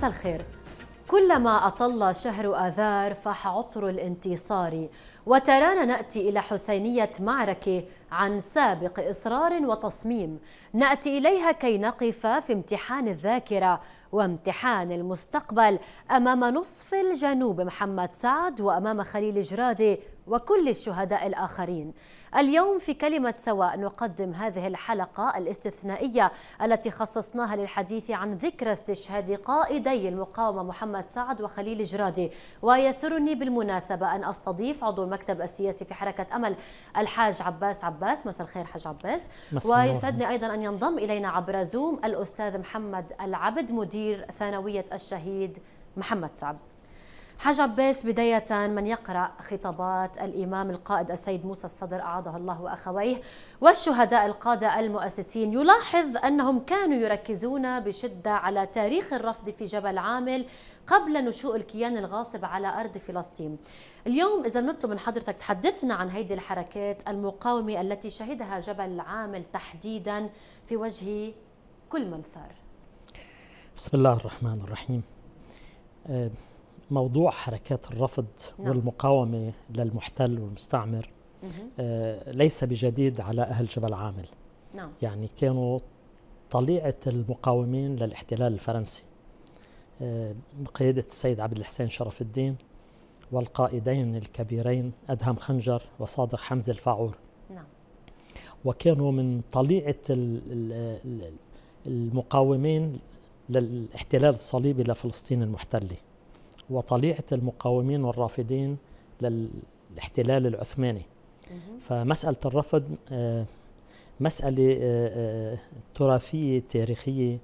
مساء الخير كلما أطل شهر آذار فاح عطر الانتصار وترانا نأتي إلى حسينية معركة عن سابق إصرار وتصميم نأتي إليها كي نقف في امتحان الذاكرة وامتحان المستقبل أمام نصف الجنوب محمد سعد وأمام خليل جرادي وكل الشهداء الآخرين اليوم في كلمة سواء نقدم هذه الحلقة الاستثنائية التي خصصناها للحديث عن ذكرى استشهاد قائدي المقاومة محمد سعد وخليل جرادي ويسرني بالمناسبة أن أستضيف عضو المكتب السياسي في حركة أمل الحاج عباس عباس مساء الخير حاج عباس ويسعدني أيضا أن ينضم إلينا عبر زوم الأستاذ محمد العبد مدير ثانوية الشهيد محمد سعد حجب بيس بداية من يقرأ خطابات الإمام القائد السيد موسى الصدر أعاده الله وأخويه والشهداء القادة المؤسسين يلاحظ أنهم كانوا يركزون بشدة على تاريخ الرفض في جبل عامل قبل نشوء الكيان الغاصب على أرض فلسطين اليوم إذا نطلب من حضرتك تحدثنا عن هذه الحركات المقاومة التي شهدها جبل عامل تحديدا في وجه كل من ثار بسم الله الرحمن الرحيم أه موضوع حركات الرفض نعم. والمقاومة للمحتل والمستعمر آه ليس بجديد على أهل جبل عامل نعم. يعني كانوا طليعة المقاومين للاحتلال الفرنسي آه بقيادة السيد عبد الحسين شرف الدين والقائدين الكبيرين أدهم خنجر وصادق حمزة الفاعور نعم. وكانوا من طليعة المقاومين للاحتلال الصليبي لفلسطين المحتله وطليعه المقاومين والرافضين للاحتلال العثماني فمساله الرفض آه، مساله آه، آه، تراثيه تاريخيه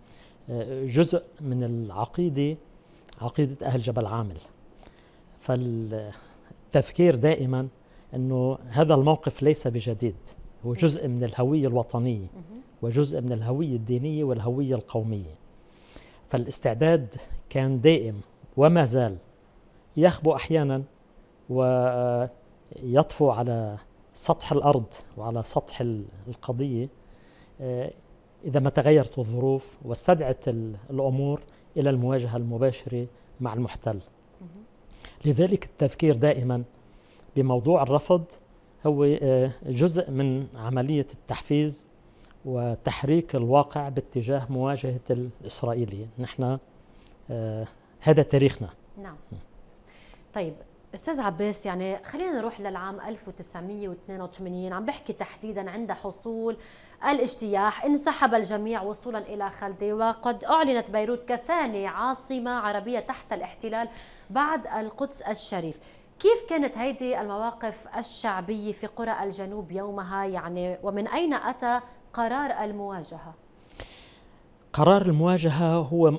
جزء من العقيده عقيده اهل جبل عامل فالتذكير دائما انه هذا الموقف ليس بجديد هو جزء من الهويه الوطنيه وجزء من الهويه الدينيه والهويه القوميه فالاستعداد كان دائم وما زال يخبو أحيانا ويطفو على سطح الأرض وعلى سطح القضية آه، إذا ما تغيرت الظروف واستدعت الأمور إلى المواجهة المباشرة مع المحتل لذلك التذكير دائما بموضوع الرفض هو آه، جزء من عملية التحفيز وتحريك الواقع باتجاه مواجهة الإسرائيلي نحن آه، هذا تاريخنا نعم طيب استاذ عباس يعني خلينا نروح للعام 1982 عم بحكي تحديدا عند حصول الاجتياح انسحب الجميع وصولا الى خلدي وقد اعلنت بيروت كثاني عاصمه عربيه تحت الاحتلال بعد القدس الشريف كيف كانت هيدي المواقف الشعبيه في قرى الجنوب يومها يعني ومن اين اتى قرار المواجهه قرار المواجهه هو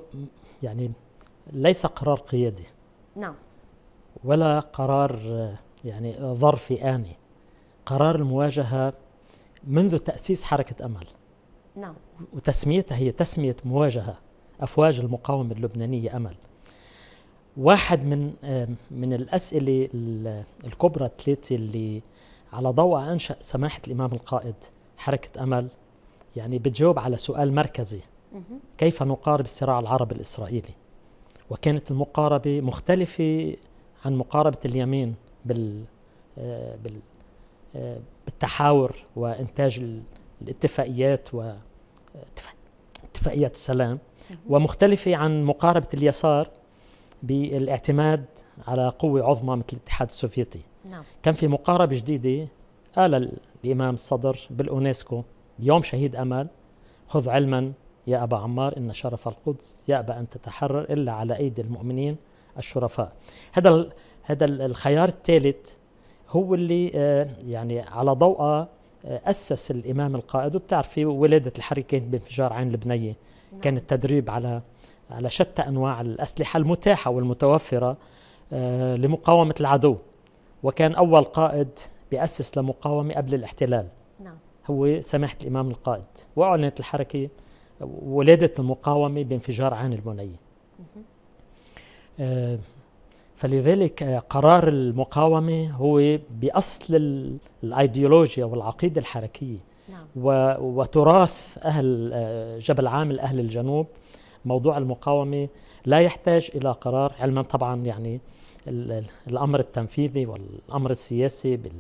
يعني ليس قرار قيادي نعم ولا قرار يعني ظرفي آني قرار المواجهة منذ تأسيس حركة أمل نعم وتسميتها هي تسمية مواجهة أفواج المقاومة اللبنانية أمل واحد من من الأسئلة الكبرى الثلاثة اللي على ضوء أنشأ سماحة الإمام القائد حركة أمل يعني بتجاوب على سؤال مركزي كيف نقارب الصراع العربي الإسرائيلي وكانت المقاربة مختلفة عن مقاربة اليمين بال, آه، بال آه، بالتحاور وإنتاج الاتفاقيات واتفاقيات آه، السلام ومختلفة عن مقاربة اليسار بالاعتماد على قوة عظمى مثل الاتحاد السوفيتي نعم. كان في مقاربة جديدة قال الإمام الصدر بالأونسكو يوم شهيد أمل خذ علما يا أبا عمار إن شرف القدس يأبى أن تتحرر إلا على أيدي المؤمنين الشرفاء هذا هذا الخيار الثالث هو اللي آه، يعني على ضوء آه، أسس الإمام القائد وبتعرفي ولادة الحركة كانت بانفجار عين لبنية نعم. كان التدريب على على شتى أنواع الأسلحة المتاحة والمتوفرة آه، لمقاومة العدو وكان أول قائد بأسس لمقاومة قبل الاحتلال نعم. هو سماحة الإمام القائد وأعلنت الحركة ولاده المقاومه بانفجار عين البنيه. آه، فلذلك آه، قرار المقاومه هو باصل الايديولوجيا والعقيده الحركيه نعم. وتراث اهل آه، جبل عامل اهل الجنوب موضوع المقاومه لا يحتاج الى قرار علما طبعا يعني الامر التنفيذي والامر السياسي بال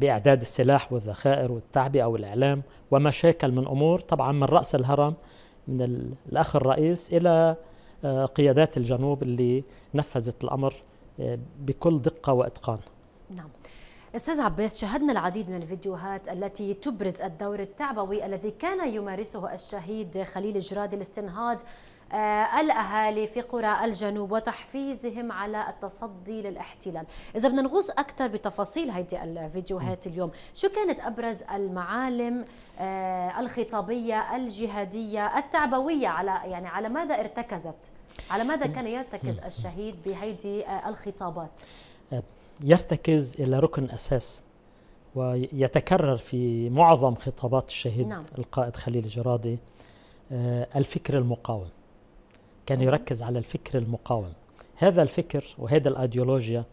باعداد السلاح والذخائر والتعبئه والاعلام ومشاكل من امور طبعا من راس الهرم من الاخ الرئيس الى آه، قيادات الجنوب اللي نفذت الامر آه، بكل دقه واتقان. نعم. استاذ عباس شاهدنا العديد من الفيديوهات التي تبرز الدور التعبوي الذي كان يمارسه الشهيد خليل جراد الاستنهاض آه، الأهالي في قرى الجنوب وتحفيزهم على التصدي للاحتلال إذا بدنا نغوص أكثر بتفاصيل هيدي الفيديوهات اليوم شو كانت أبرز المعالم آه، الخطابية الجهادية التعبوية على يعني على ماذا ارتكزت على ماذا كان يرتكز الشهيد بهيدي آه، الخطابات يرتكز إلى ركن أساس ويتكرر في معظم خطابات الشهيد نعم. القائد خليل جرادي الفكر المقاوم كان يركز على الفكر المقاوم هذا الفكر وهذا الأيديولوجيا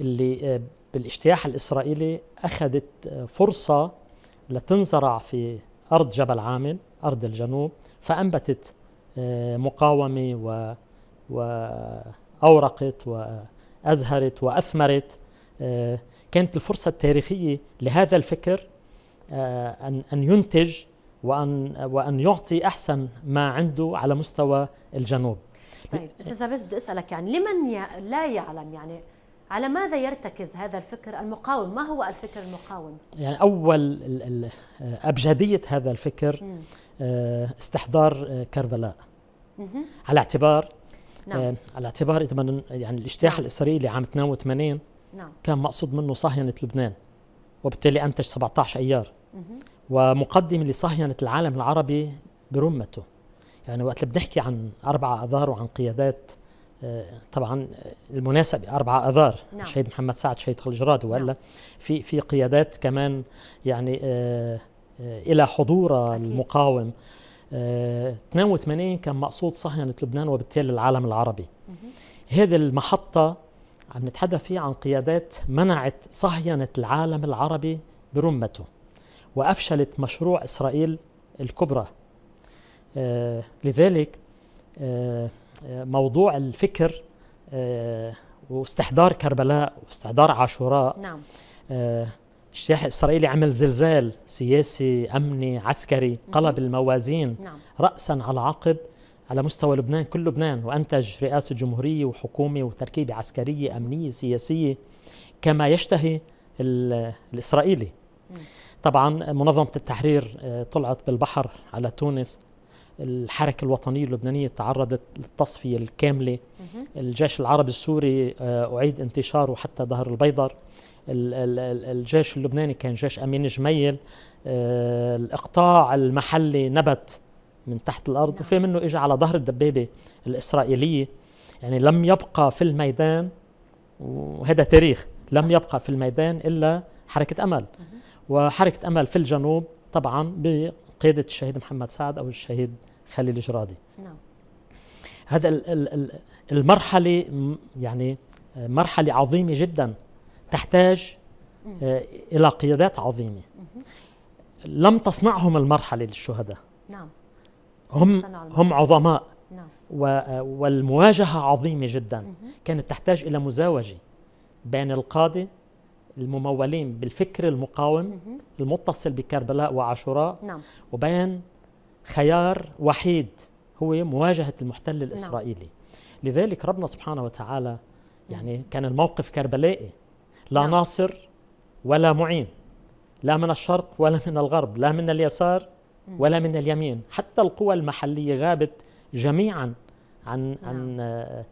اللي آه، بالاجتياح الإسرائيلي أخذت آه، فرصة لتنزرع في أرض جبل عامل أرض الجنوب فأنبتت آه، مقاومة و وأورقت وأزهرت وأثمرت كانت الفرصة التاريخية لهذا الفكر أن ينتج وأن, وأن يعطي أحسن ما عنده على مستوى الجنوب طيب استاذ بس بدي اسالك يعني لمن لا يعلم يعني على ماذا يرتكز هذا الفكر المقاوم؟ ما هو الفكر المقاوم؟ يعني اول ابجديه هذا الفكر آه، استحضار آه، كربلاء على اعتبار نعم. آه، على اعتبار اذا يعني الاجتياح نعم. الاسرائيلي عام 82 نعم. كان مقصود منه صهينه لبنان وبالتالي انتج 17 ايار ومقدم لصهينة العالم العربي برمته يعني وقت اللي بنحكي عن 4 أذار وعن قيادات آه، طبعا المناسبة 4 أذار نعم. شهيد محمد سعد شهيد خليج راد ولا نعم. في في قيادات كمان يعني آه، آه، إلى حضور المقاوم 82 كان مقصود صهينة لبنان وبالتالي العالم العربي هذه المحطة عم نتحدث فيها عن قيادات منعت صهينة العالم العربي برمته وأفشلت مشروع إسرائيل الكبرى آه، لذلك آه، آه، موضوع الفكر واستحضار كربلاء واستحضار عاشوراء نعم اجتياح الإسرائيلي عمل زلزال سياسي أمني عسكري قلب الموازين نعم. رأسا على عقب على مستوى لبنان كل لبنان وأنتج رئاسة جمهورية وحكومة وتركيبة عسكرية أمنية سياسية كما يشتهي الإسرائيلي طبعا منظمة التحرير آه، طلعت بالبحر على تونس الحركة الوطنية اللبنانية تعرضت للتصفية الكاملة الجيش العربي السوري آه، أعيد انتشاره حتى ظهر البيضر الجيش اللبناني كان جيش أمين جميل آه، الإقطاع المحلي نبت من تحت الأرض نعم. وفي منه إجا على ظهر الدبابة الإسرائيلية يعني لم يبقى في الميدان وهذا تاريخ لم يبقى في الميدان إلا حركة أمل وحركة أمل في الجنوب طبعا بقيادة الشهيد محمد سعد أو الشهيد خليل جرادي نعم. هذا المرحلة يعني مرحلة عظيمة جدا تحتاج آه، إلى قيادات عظيمة لم تصنعهم المرحلة للشهداء نعم هم هم عظماء نعم. آه، والمواجهة عظيمة جدا كانت تحتاج إلى مزاوجة بين القادة الممولين بالفكر المقاوم المتصل بكربلاء وعاشوراء نعم. وبين خيار وحيد هو مواجهة المحتل نعم. الإسرائيلي نعم. لذلك ربنا سبحانه وتعالى يعني كان الموقف كربلائي لا نعم. ناصر ولا معين لا من الشرق ولا من الغرب لا من اليسار ولا من اليمين حتى القوى المحلية غابت جميعا عن عن نعم.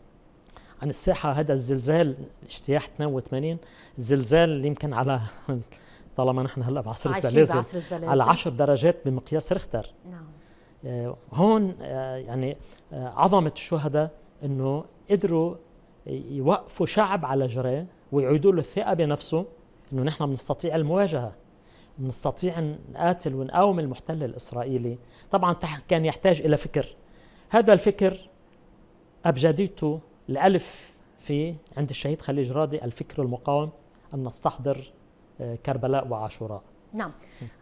عن الساحه هذا الزلزال اجتياح 82 زلزال يمكن على طالما نحن هلا بعصر الزلازل على 10 درجات بمقياس ريختر نعم آه، هون آه، يعني آه، عظمه الشهداء انه قدروا يوقفوا شعب على جراه ويعيدوا له الثقه بنفسه انه نحن بنستطيع المواجهه بنستطيع نقاتل ونقاوم المحتل الاسرائيلي طبعا كان يحتاج الى فكر هذا الفكر ابجديته الألف في عند الشهيد خليج راضي الفكر المقاوم أن نستحضر آه، كربلاء وعاشوراء نعم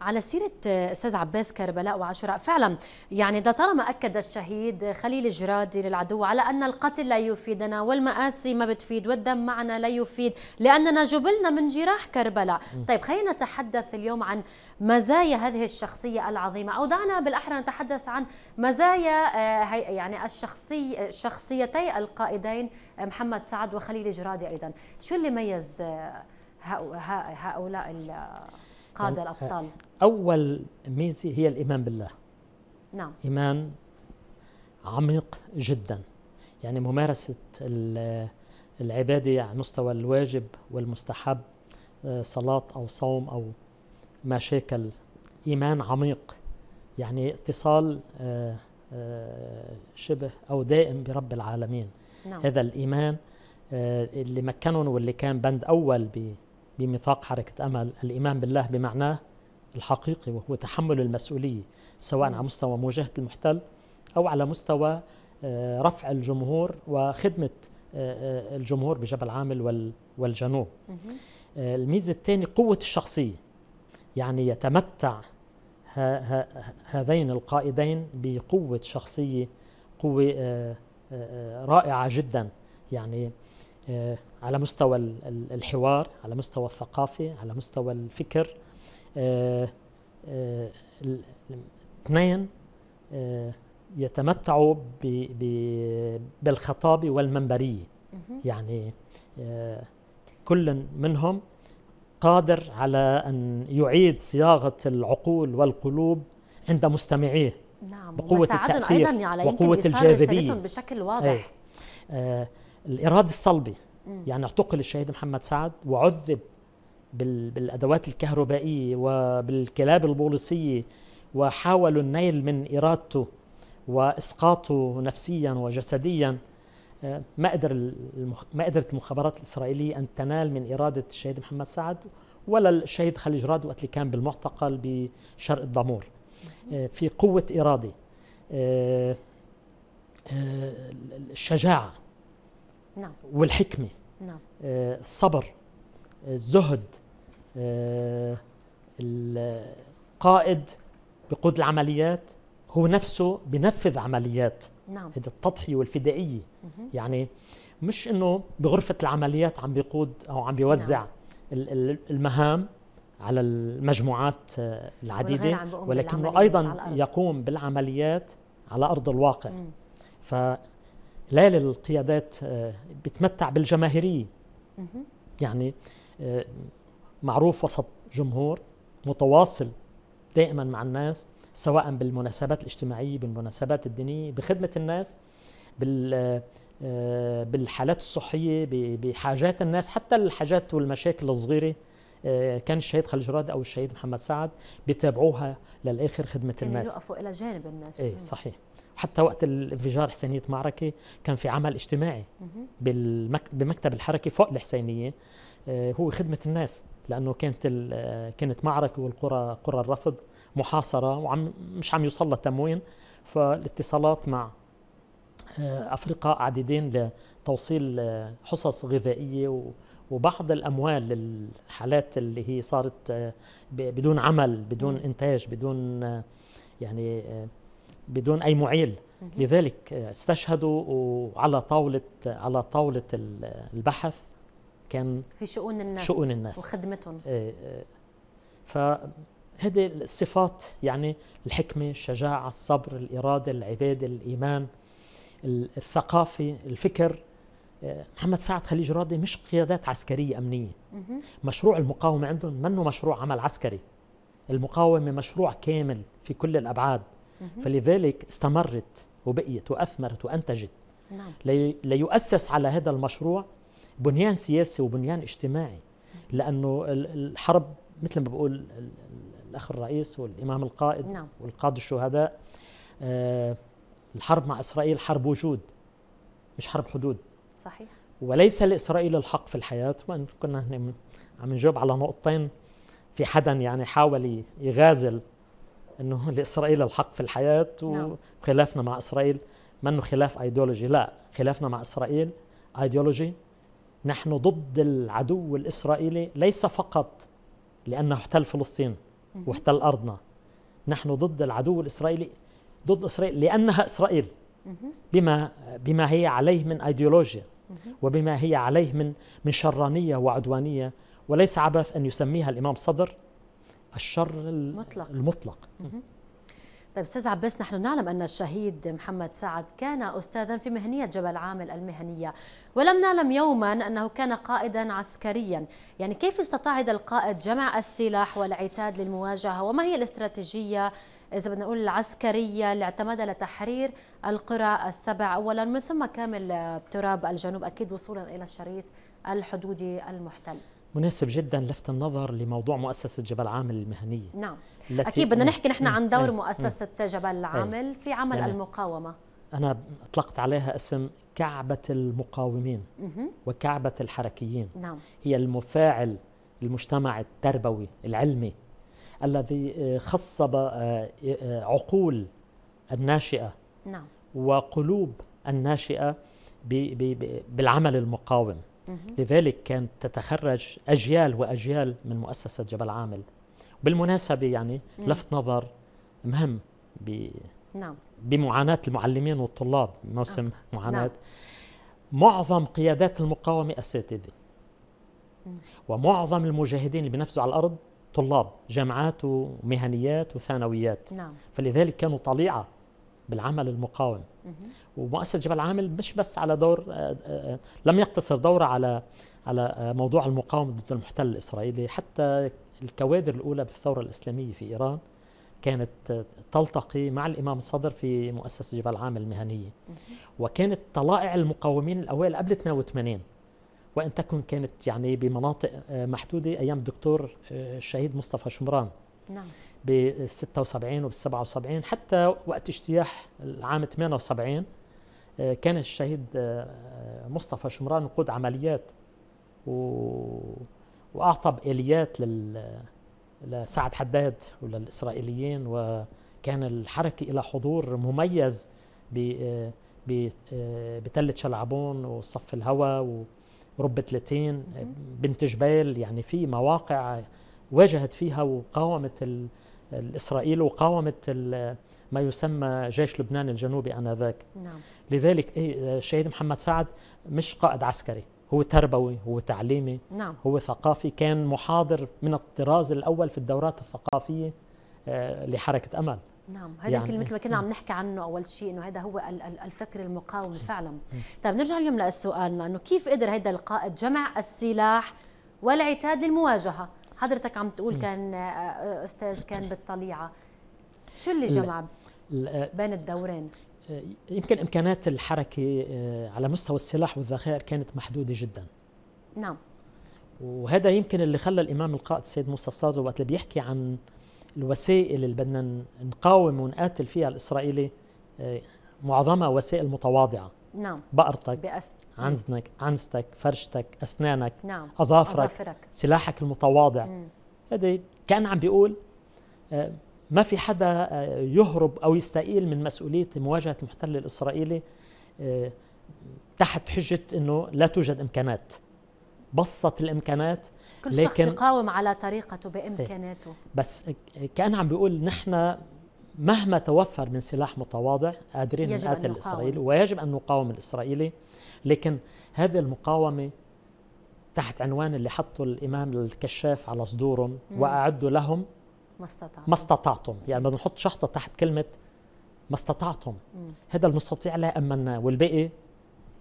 على سيرة أستاذ عباس كربلاء وعاشوراء فعلا يعني ده طالما أكد الشهيد خليل جرادي للعدو على أن القتل لا يفيدنا والمآسي ما بتفيد والدم معنا لا يفيد لأننا جبلنا من جراح كربلاء طيب خلينا نتحدث اليوم عن مزايا هذه الشخصية العظيمة أو دعنا بالأحرى نتحدث عن مزايا آه، يعني الشخصي الشخصيتي القائدين آه، محمد سعد وخليل جرادي أيضا شو اللي ميز آه، هؤلاء قادة الأبطال أول ميزة هي الإيمان بالله نعم إيمان عميق جدا يعني ممارسة العبادة على مستوى الواجب والمستحب آه، صلاة أو صوم أو ما شاكل إيمان عميق يعني اتصال آه، آه، شبه أو دائم برب العالمين نعم. هذا الإيمان اللي مكنهم واللي كان بند أول بميثاق حركة أمل الإيمان بالله بمعناه الحقيقي وهو تحمل المسؤولية سواء على مستوى مواجهة المحتل أو على مستوى آه، رفع الجمهور وخدمة آه، آه، الجمهور بجبل عامل والجنوب الميزة الثانية قوة الشخصية يعني يتمتع هذين القائدين بقوة شخصية قوة رائعة جدا يعني آه، على مستوى الحوار على مستوى الثقافة على مستوى الفكر آه، آه، اثنين يتمتعوا بالخطابة والمنبرية يعني كل منهم قادر على أن يعيد صياغة العقول والقلوب عند مستمعيه نعم بقوة التأثير أيضا على وقوة الجاذبية بشكل واضح أي. الإرادة الصلبه يعني اعتقل الشهيد محمد سعد وعذب بالادوات الكهربائيه وبالكلاب البوليسيه وحاولوا النيل من ارادته واسقاطه نفسيا وجسديا آه، ما قدر ما قدرت المخابرات الاسرائيليه ان تنال من اراده الشهيد محمد سعد ولا الشهيد خليج راد وقت اللي كان بالمعتقل بشرق الضمور آه، في قوه اراده آه، الشجاعه نعم. والحكمة نعم. آه، الصبر آه، الزهد آه، القائد بقود العمليات هو نفسه بنفذ عمليات نعم هذه التضحية والفدائية مه. يعني مش انه بغرفة العمليات عم بيقود او عم بيوزع نعم. المهام على المجموعات العديدة ولكنه أيضا يقوم بالعمليات على أرض الواقع مم. ليلى القيادات آه، بتمتع بالجماهيرية يعني آه، معروف وسط جمهور متواصل دائما مع الناس سواء بالمناسبات الاجتماعية بالمناسبات الدينية بخدمة الناس بال آه، بالحالات الصحية بحاجات الناس حتى الحاجات والمشاكل الصغيرة كان الشهيد خليل جراد او الشهيد محمد سعد بيتابعوها للاخر خدمه الناس كانوا يقفوا الى جانب الناس ايه صحيح حتى وقت الانفجار حسينيه معركه كان في عمل اجتماعي بالمك... بمكتب الحركه فوق الحسينيه آه، هو خدمه الناس لانه كانت ال... كانت معركه والقرى قرى الرفض محاصره وعم مش عم يوصل لها تموين فالاتصالات مع آه، افرقاء عديدين لتوصيل آه، حصص غذائيه و... وبعض الاموال للحالات اللي هي صارت بدون عمل بدون انتاج بدون يعني بدون اي معيل لذلك آه، استشهدوا وعلى طاوله على طاوله البحث كان في شؤون الناس شؤون الناس وخدمتهم آه، آه. فهذه الصفات يعني الحكمه الشجاعه الصبر الاراده العباده الايمان الثقافه الفكر محمد سعد خليج راضي مش قيادات عسكريه امنيه مشروع المقاومه عندهم منه مشروع عمل عسكري المقاومه مشروع كامل في كل الابعاد فلذلك استمرت وبقيت وأثمرت وأنتجت نعم. ليؤسس على هذا المشروع بنيان سياسي وبنيان اجتماعي لأنه الحرب مثل ما بقول الأخ الرئيس والإمام القائد نعم. والقاضي الشهداء آه، الحرب مع إسرائيل حرب وجود مش حرب حدود صحيح وليس لإسرائيل الحق في الحياة وإن كنا عم نجاوب على نقطتين في حدا يعني حاول يغازل انه لاسرائيل الحق في الحياه وخلافنا نعم. مع اسرائيل منه خلاف ايديولوجي لا خلافنا مع اسرائيل ايديولوجي نحن ضد العدو الاسرائيلي ليس فقط لانه احتل فلسطين واحتل ارضنا نحن ضد العدو الاسرائيلي ضد اسرائيل لانها اسرائيل بما بما هي عليه من ايديولوجيا وبما هي عليه من من شرانيه وعدوانيه وليس عبث ان يسميها الامام صدر الشر المطلق, المطلق. طيب استاذ عباس نحن نعلم ان الشهيد محمد سعد كان استاذا في مهنيه جبل عامل المهنيه ولم نعلم يوما انه كان قائدا عسكريا يعني كيف استطاع هذا القائد جمع السلاح والعتاد للمواجهه وما هي الاستراتيجيه اذا بدنا نقول العسكريه اللي اعتمدها لتحرير القرى السبع اولا من ثم كامل تراب الجنوب اكيد وصولا الى الشريط الحدودي المحتل مناسب جدا لفت النظر لموضوع مؤسسة جبل عامل المهنية نعم أكيد بدنا نحكي نحن عن دور مؤسسة جبل عامل في عمل يعني المقاومة أنا أطلقت عليها اسم كعبة المقاومين وكعبة الحركيين نعم. هي المفاعل المجتمع التربوي العلمي الذي آه، خصب آه، آه، عقول الناشئة نعم. وقلوب الناشئة بالعمل المقاوم لذلك كانت تتخرج أجيال وأجيال من مؤسسة جبل عامل بالمناسبة يعني لفت نظر مهم ب نعم. بمعاناة المعلمين والطلاب موسم آه. نعم. معاناة نعم. معظم قيادات المقاومة أساتذة ومعظم المجاهدين اللي بنفسه على الأرض طلاب جامعات ومهنيات وثانويات نعم. فلذلك كانوا طليعة بالعمل المقاوم ومؤسسه جبل عامل مش بس على دور آه، آه، آه، لم يقتصر دوره على على موضوع المقاومه ضد المحتل الاسرائيلي حتى الكوادر الاولى بالثوره الاسلاميه في ايران كانت تلتقي مع الامام الصدر في مؤسسه جبل عامل المهنيه وكانت طلائع المقاومين الاوائل قبل 82 وان تكن كانت يعني بمناطق محدوده ايام الدكتور الشهيد مصطفى شمران نعم بال 76 وبال 77 حتى وقت اجتياح العام 78 كان الشهيد آه، مصطفى شمران يقود عمليات و... واعطى باليات لل... لسعد حداد وللاسرائيليين وكان الحركه الى حضور مميز ب... ب... آه، بتله شلعبون وصف الهوى ورب 30 بنت جبال يعني في مواقع واجهت فيها وقاومت ال... الإسرائيل وقاومت ما يسمى جيش لبنان الجنوبي آنذاك نعم. لذلك إيه، الشهيد محمد سعد مش قائد عسكري هو تربوي هو تعليمي نعم. هو ثقافي كان محاضر من الطراز الأول في الدورات الثقافية آه، لحركة أمل نعم هذا يعني مثل ما كنا عم نحكي عنه اول شيء انه هذا هو الفكر المقاوم فعلا طيب نرجع اليوم لسؤالنا انه كيف قدر هذا القائد جمع السلاح والعتاد للمواجهه حضرتك عم تقول كان آه، آه، استاذ كان بالطليعه شو اللي جمع آه، بين الدورين يمكن امكانات الحركه على مستوى السلاح والذخائر كانت محدوده جدا نعم وهذا يمكن اللي خلى الامام القائد السيد موسى الصادق وقت اللي بيحكي عن الوسائل اللي بدنا نقاوم ونقاتل فيها الاسرائيلي معظمها وسائل متواضعه نعم بقرتك بأس... عنزنك عنزتك فرشتك اسنانك نعم. اظافرك, أظافرك. سلاحك المتواضع هذا كان عم بيقول آه، ما في حدا آه، يهرب او يستقيل من مسؤوليه مواجهه المحتل الاسرائيلي آه، تحت حجه انه لا توجد امكانات بسط الامكانات كل لكن شخص يقاوم على طريقته بامكاناته إيه. بس كان عم بيقول نحن مهما توفر من سلاح متواضع قادرين نقاتل الإسرائيلي ويجب أن نقاوم الإسرائيلي لكن هذه المقاومة تحت عنوان اللي حطوا الإمام الكشاف على صدورهم وأعدوا لهم ما استطعتم ما استطعتم يعني بدنا نحط شحطة تحت كلمة ما استطعتم هذا المستطيع لا أمنا والباقي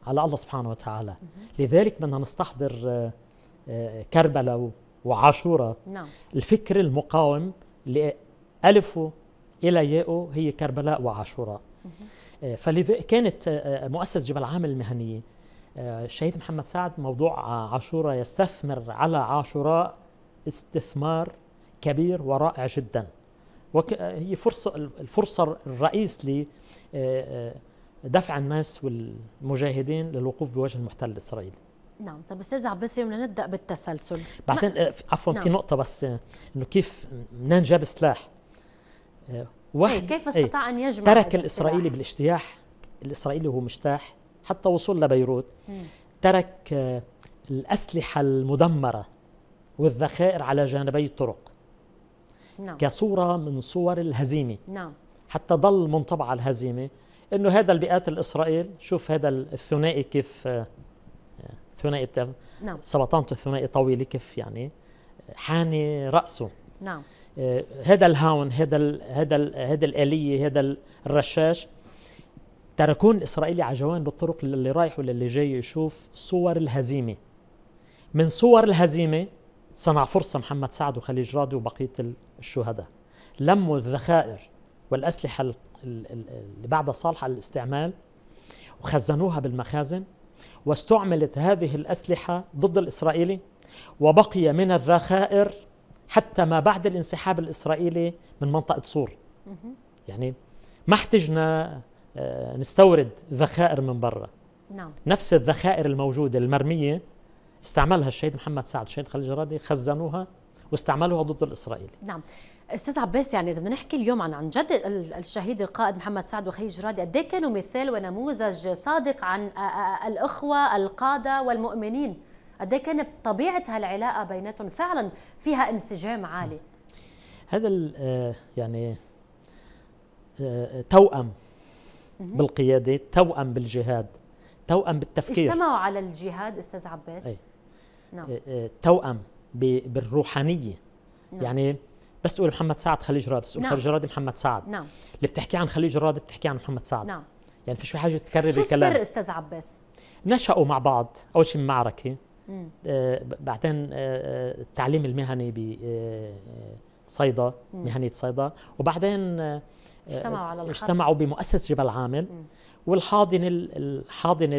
على الله سبحانه وتعالى مم. لذلك بدنا نستحضر آه، آه، كربلاء وعاشورة نعم. الفكر المقاوم اللي ألفوا إلى ياؤو هي كربلاء وعاشوراء آه، فلذا كانت آه، آه، مؤسسة جبل عامل المهنية الشهيد محمد سعد موضوع عاشوراء يستثمر على عاشوراء استثمار كبير ورائع جدا وهي فرصة الفرصة الرئيس لدفع الناس والمجاهدين للوقوف بوجه المحتل الإسرائيلي نعم طب استاذ عباسي بدنا نبدا بالتسلسل بعدين عفوا نعم. في نقطه بس انه كيف منين جاب سلاح إيه، وحد كيف إيه، استطاع أي. أن يجمع ترك الإسرائيلي بالاجتياح الإسرائيلي وهو مجتاح حتى وصول لبيروت مم. ترك آه، الأسلحة المدمرة والذخائر على جانبي الطرق نعم. كصورة من صور الهزيمة نعم. حتى ظل منطبع الهزيمة انه هذا البيئات الاسرائيل شوف هذا الثنائي كيف آه، آه، ثنائي نعم سبطانته الثنائي طويله كيف يعني حاني راسه نعم هذا الهاون هذا هذا ال هذا الاليه هذا الرشاش تركون الاسرائيلي جوانب الطرق اللي رايح واللي جاي يشوف صور الهزيمه من صور الهزيمه صنع فرصه محمد سعد وخليج راضي وبقيه الشهداء لموا الذخائر والاسلحه اللي بعدها صالحه للاستعمال وخزنوها بالمخازن واستعملت هذه الاسلحه ضد الاسرائيلي وبقي من الذخائر حتى ما بعد الانسحاب الإسرائيلي من منطقة سور يعني ما احتجنا آه، نستورد ذخائر من برا نعم. نفس الذخائر الموجودة المرمية استعملها الشهيد محمد سعد الشهيد خليل جرادي خزنوها واستعملوها ضد الإسرائيلي نعم استاذ عباس يعني اذا بدنا نحكي اليوم عن عن جد الشهيد القائد محمد سعد وخليل جرادي قد إيه كانوا مثال ونموذج صادق عن الاخوه القاده والمؤمنين قد إيه كانت طبيعه هالعلاقه بيناتهم فعلا فيها انسجام عالي هذا آه، يعني آه، آه، توأم بالقياده توأم بالجهاد توأم بالتفكير اجتمعوا على الجهاد استاذ عباس أي. نعم توأم بالروحانيه نعم. يعني بس تقول محمد سعد خليج راد بس تقول نعم. خليج راد محمد سعد نعم اللي بتحكي عن خليج راد بتحكي عن محمد سعد نعم يعني فيش حاجه تكرر الكلام شو السر استاذ عباس نشأوا مع بعض اول شيء من معركه آه، بعدين آه، آه، التعليم المهني بصيدا مهنيه صيدا وبعدين اجتمعوا على الخط. اجتمعوا بمؤسسه جبل عامل والحاضنه الحاضنه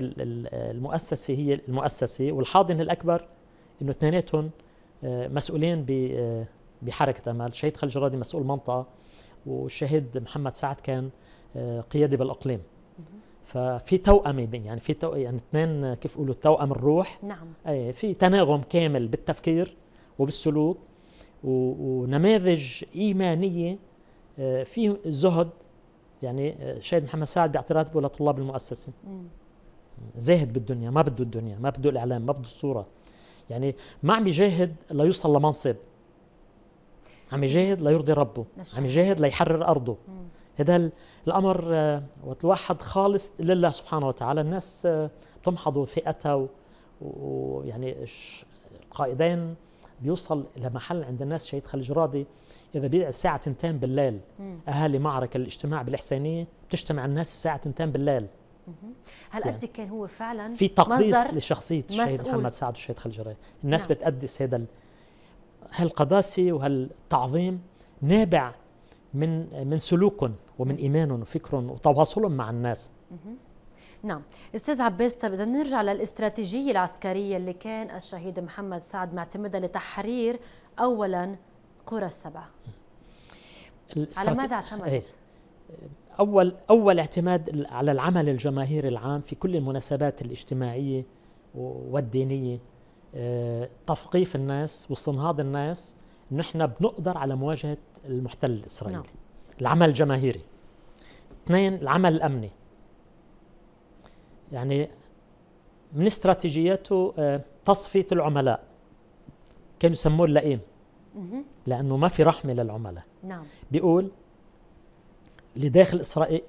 المؤسسه هي المؤسسه والحاضنه الاكبر انه اثنيناتهم مسؤولين بحركه امل شهيد خلج جرادي مسؤول منطقه والشهيد محمد سعد كان قيادي بالاقليم ففي توأمة يعني في تو... يعني اثنين كيف قولوا توأم الروح نعم ايه في تناغم كامل بالتفكير وبالسلوك ونماذج إيمانية آه، في زهد يعني آه، شهيد محمد سعد بيعطي راتبه لطلاب المؤسسة مم. زاهد بالدنيا ما بده الدنيا ما بده الإعلام ما بده الصورة يعني ما عم يجاهد ليوصل لمنصب عم يجاهد ليرضي ربه عم يجاهد ليحرر أرضه مم. هذا الامر آه، وتوحد خالص لله سبحانه وتعالى الناس آه، بتمحضوا فئتها ويعني القائدين بيوصل لمحل عند الناس شهيد خليج راضي اذا بيدعي الساعه 2 بالليل اهالي معركه الاجتماع بالحسينيه بتجتمع الناس الساعه 2 بالليل هل يعني قد يعني كان هو فعلا في تقديس لشخصيه الشهيد محمد سعد والشهيد خليج راضي الناس نعم. بتقدس هذا هالقداسه وهالتعظيم نابع من آه، من سلوكهم ومن إيمان وفكر وتواصل مع الناس نعم استاذ عباس طب اذا نرجع للاستراتيجيه العسكريه اللي كان الشهيد محمد سعد معتمدها لتحرير اولا قرى السبعه على ماذا اعتمدت إيه. اول اول اعتماد على العمل الجماهيري العام في كل المناسبات الاجتماعيه والدينيه آه، تثقيف الناس واستنهاض الناس نحن بنقدر على مواجهه المحتل الاسرائيلي نعم. العمل الجماهيري اثنين العمل الأمني يعني من استراتيجياته آه، تصفية العملاء كانوا يسموه اللئيم لأنه ما في رحمة للعملاء نعم بيقول لداخل إسرائيل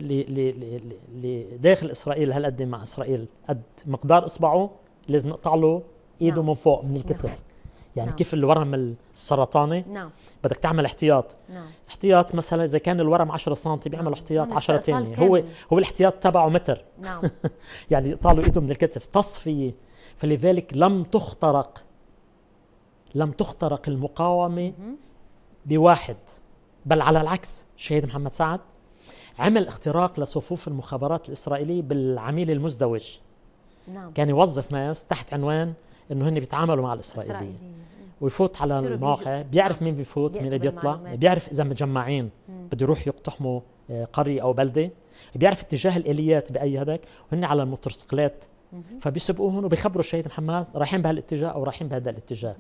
لداخل إسرائيل هالقد إيه مع إسرائيل قد مقدار إصبعه لازم نقطع له إيده نعم. من فوق من الكتف نعم. يعني نعم. كيف الورم السرطاني نعم بدك تعمل احتياط نعم. احتياط مثلا اذا كان الورم 10 سم بيعمل نعم. احتياط 10 سم هو هو الاحتياط تبعه متر نعم يعني طالوا ايده من الكتف تصفيه فلذلك لم تخترق لم تخترق المقاومه بواحد بل على العكس شهيد محمد سعد عمل اختراق لصفوف المخابرات الاسرائيليه بالعميل المزدوج نعم. كان يوظف ناس تحت عنوان انه هن بيتعاملوا مع الاسرائيليين ويفوت على المواقع بيعرف مين بيفوت مين بيطلع بيعرف اذا مجمعين بده يروح يقتحموا آه، قريه او بلده بيعرف اتجاه الاليات باي هدك وهن على الموتورسيكلات فبيسبقوهم وبيخبروا الشهيد محمد رايحين بهالاتجاه او رايحين بهذا الاتجاه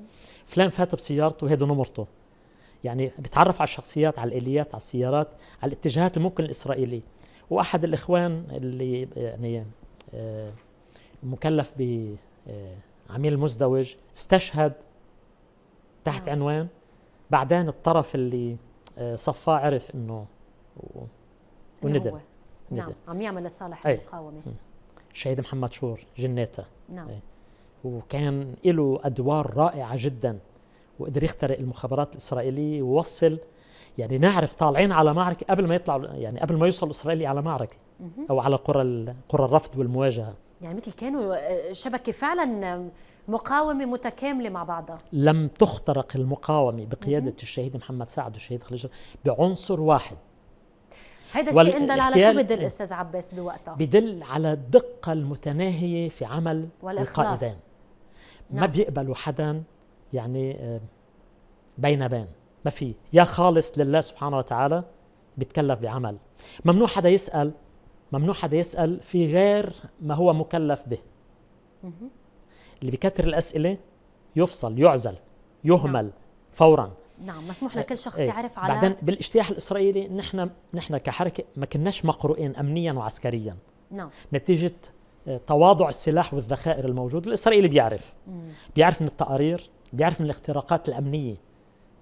فلان فات بسيارته وهيدي نمرته يعني بيتعرف على الشخصيات على الاليات على السيارات على الاتجاهات الممكن الاسرائيلي واحد الاخوان اللي آه، يعني آه، مكلف ب عميل مزدوج استشهد تحت مم. نعم. عنوان بعدين الطرف اللي آه، صفاه عرف انه وندم نعم عم يعمل لصالح المقاومه الشهيد محمد شور جنيتا نعم ايه. وكان له ادوار رائعه جدا وقدر يخترق المخابرات الاسرائيليه ووصل يعني نعرف طالعين على معركه قبل ما يطلعوا يعني قبل ما يوصل الاسرائيلي على معركه او على قرى قرى الرفض والمواجهه يعني مثل كانوا آه، آه، شبكه فعلا مقاومه متكامله مع بعضها لم تخترق المقاومه بقياده الشهيد محمد سعد والشهيد خليل بعنصر واحد هذا الشيء دل على شو بدل إيه. استاذ عباس بوقتها بدل على الدقه المتناهيه في عمل والإخلاص. القائدين نعم. ما بيقبلوا حدا يعني آه، بين بين ما في يا خالص لله سبحانه وتعالى بيتكلف بعمل ممنوع حدا يسأل ممنوع حدا يسال في غير ما هو مكلف به اللي بكثر الاسئله يفصل يعزل يهمل نعم. فورا نعم مسموح لكل شخص ايه. يعرف على بعدين بالاجتياح الاسرائيلي نحن نحن كحركه ما كناش مقروئين امنيا وعسكريا نعم نتيجه آه، تواضع السلاح والذخائر الموجود الاسرائيلي بيعرف مم. بيعرف من التقارير بيعرف من الاختراقات الامنيه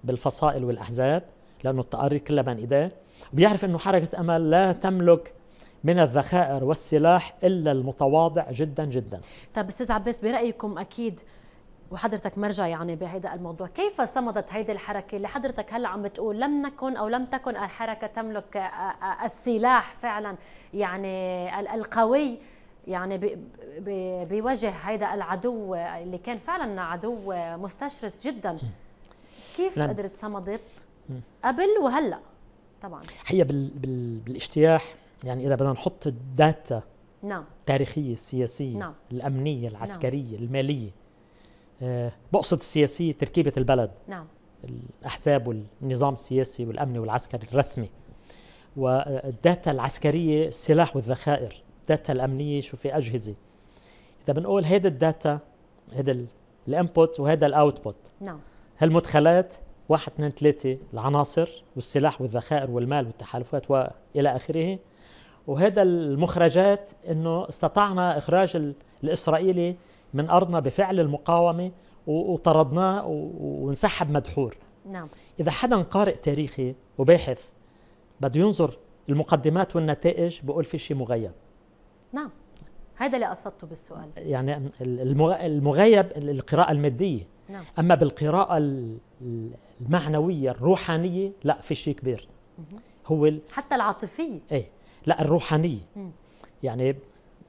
بالفصائل والاحزاب لانه التقارير كلها بين ايديه بيعرف انه حركه امل لا تملك من الذخائر والسلاح إلا المتواضع جدا جدا طيب أستاذ عباس برأيكم أكيد وحضرتك مرجع يعني بهذا الموضوع كيف صمدت هذه الحركة اللي حضرتك هلأ عم بتقول لم نكن أو لم تكن الحركة تملك السلاح فعلا يعني القوي يعني بوجه هذا العدو اللي كان فعلا عدو مستشرس جدا كيف قدرت صمدت قبل وهلا طبعا هي بالاجتياح يعني اذا بدنا نحط الداتا نعم التاريخيه السياسيه نعم. الامنيه نعم. العسكريه نعم. الماليه أه بقصد السياسيه تركيبه البلد نعم الاحزاب والنظام السياسي والامني والعسكري الرسمي والداتا العسكريه السلاح والذخائر الداتا الامنيه شو في اجهزه اذا بنقول هيدا الداتا هيدا الانبوت وهيدا الاوتبوت نعم هالمدخلات واحد اثنين ثلاثة العناصر والسلاح والذخائر والمال والتحالفات وإلى آخره وهذا المخرجات انه استطعنا اخراج الاسرائيلي من ارضنا بفعل المقاومه وطردناه وانسحب مدحور نعم اذا حدا قارئ تاريخي وباحث بده ينظر المقدمات والنتائج بقول في شيء مغيب نعم هذا اللي قصدته بالسؤال يعني المغيب القراءة المادية نعم. أما بالقراءة المعنوية الروحانية لا في شيء كبير مه. هو ال... حتى العاطفية ايه لا الروحانيه يعني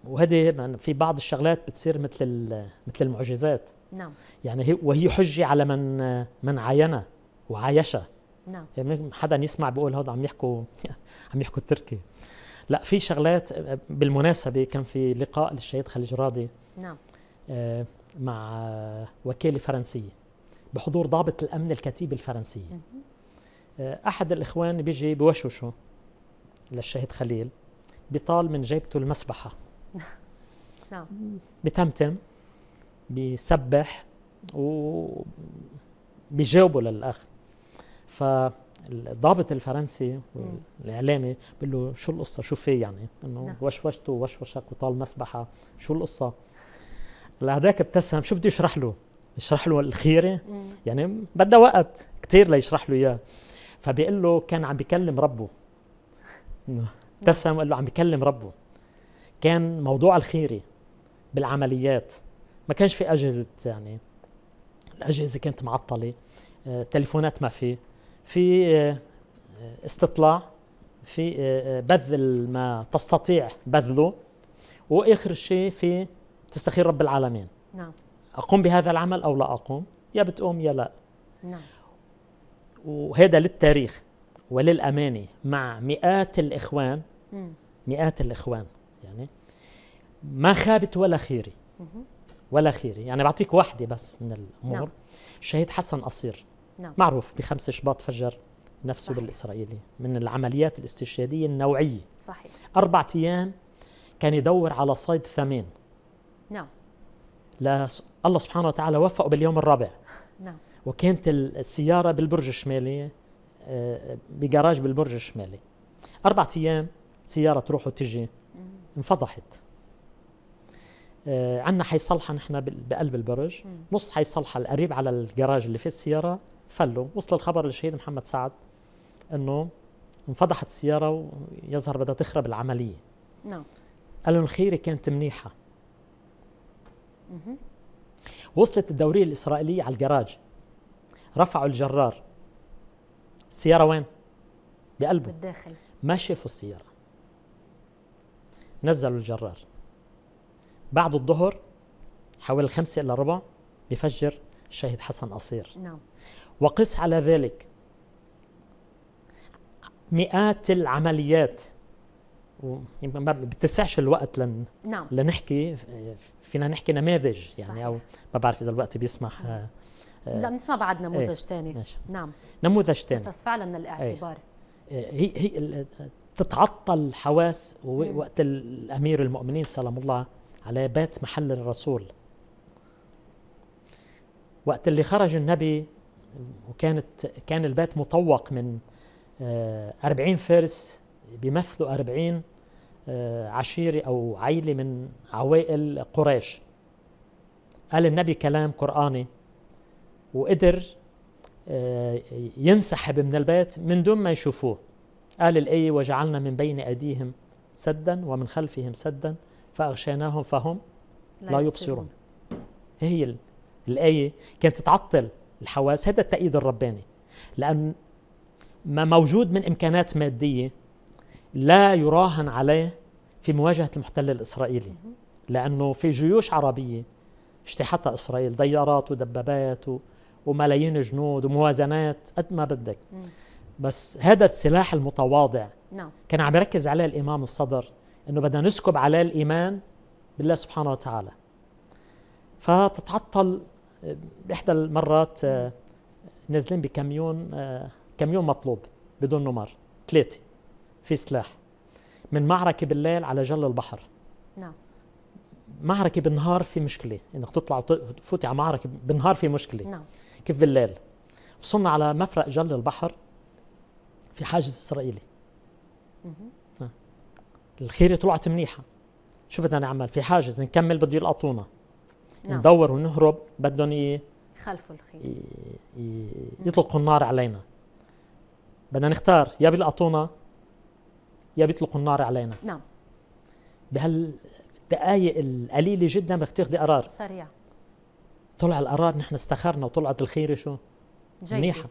وهذه في بعض الشغلات بتصير مثل مثل المعجزات نعم يعني هي وهي حجه على من من عاينها وعايشها نعم يعني حدا يسمع بيقول هذا عم يحكوا عم يحكوا التركي لا في شغلات بالمناسبه كان في لقاء للشهيد خليج راضي نعم آه، مع وكاله فرنسيه بحضور ضابط الامن الكتيبه الفرنسيه آه، احد الاخوان بيجي بوشوشه للشهيد خليل بيطال من جيبته المسبحة نعم بتمتم بيسبح و وبيجاوبه للأخ فالضابط الفرنسي الإعلامي بقول له شو القصة شو في يعني إنه نعم. وشوشته وشوشك وطال مسبحة شو القصة لهداك ابتسم شو بده يشرح له يشرح له الخيرة يعني بدها وقت كثير ليشرح له إياه فبيقول له كان عم بيكلم ربه ابتسم نعم. نعم. قال له عم بكلم ربه كان موضوع الخيري بالعمليات ما كانش في اجهزه يعني الاجهزه كانت معطله آه، تليفونات ما في في آه، استطلاع في آه، بذل ما تستطيع بذله واخر شيء في تستخير رب العالمين نعم اقوم بهذا العمل او لا اقوم يا بتقوم يا لا نعم وهذا للتاريخ وللأمانة مع مئات الإخوان مئات الإخوان يعني ما خابت ولا خيري ولا خيري يعني بعطيك واحدة بس من الأمور نعم. شهيد حسن قصير نعم. معروف بخمسة شباط فجر نفسه صحيح. بالإسرائيلي من العمليات الاستشهادية النوعية صحيح أربعة أيام كان يدور على صيد ثمين نعم لا الله سبحانه وتعالى وفقه باليوم الرابع نعم وكانت السيارة بالبرج الشمالي بجراج بالبرج الشمالي أربعة أيام سيارة تروح وتجي انفضحت آه، عندنا حي صلحة نحن بقلب البرج نص حي صلحة القريب على الجراج اللي في السيارة فلوا وصل الخبر للشهيد محمد سعد انه انفضحت السياره ويظهر بدها تخرب العمليه نعم قالوا الخيره كانت منيحه مه. وصلت الدوريه الاسرائيليه على الجراج رفعوا الجرار السياره وين؟ بقلبه بالداخل ما شافوا السياره نزلوا الجرار بعد الظهر حوالي الخمسة إلى ربع بفجر الشهيد حسن قصير نعم وقس على ذلك مئات العمليات ما بتسعش الوقت لن نعم. لنحكي فينا نحكي نماذج يعني صحيح. او ما بعرف اذا الوقت بيسمح نعم. آه، لا بنسمع بعد إيه، نموذج ايه ثاني ماشي. نعم نموذج ثاني قصص فعلا للاعتبار إيه. ايه. هي هي تتعطل الحواس وقت الامير المؤمنين سلام الله على بيت محل الرسول وقت اللي خرج النبي وكانت كان البيت مطوق من آه، أربعين فارس بيمثلوا أربعين آه، عشيرة أو عيلة من عوائل قريش قال النبي كلام قرآني وقدر آه، ينسحب من البيت من دون ما يشوفوه قال الآية وجعلنا من بين أيديهم سدا ومن خلفهم سدا فأغشيناهم فهم لا, لا يبصرون هي الآية كانت تعطل الحواس هذا التأييد الرباني لأن ما موجود من إمكانات مادية لا يراهن عليه في مواجهة المحتل الإسرائيلي لأنه في جيوش عربية اجتاحتها إسرائيل ديارات ودبابات و... وملايين جنود وموازنات قد ما بدك بس هذا السلاح المتواضع نعم كان عم يركز عليه الامام الصدر انه بدنا نسكب عليه الايمان بالله سبحانه وتعالى فتتعطل باحدى المرات آه، نازلين بكميون آه، كميون مطلوب بدون نمر ثلاثه في سلاح من معركه بالليل على جل البحر نعم معركه بالنهار في مشكله انك تطلع وتفوتي على معركه بالنهار في مشكله نعم كيف بالليل وصلنا على مفرق جل البحر في حاجز اسرائيلي الخيره طلعت منيحه شو بدنا نعمل في حاجز نكمل بده يلقطونا نعم. ندور ونهرب بدهم يخلفوا الخير يطلقوا النار علينا بدنا نختار يا بيلقطونا يا بيطلقوا النار علينا نعم بهالدقائق القليله جدا بتاخذي قرار سريع طلع القرار نحن استخرنا وطلعت الخيره شو جيد. منيحه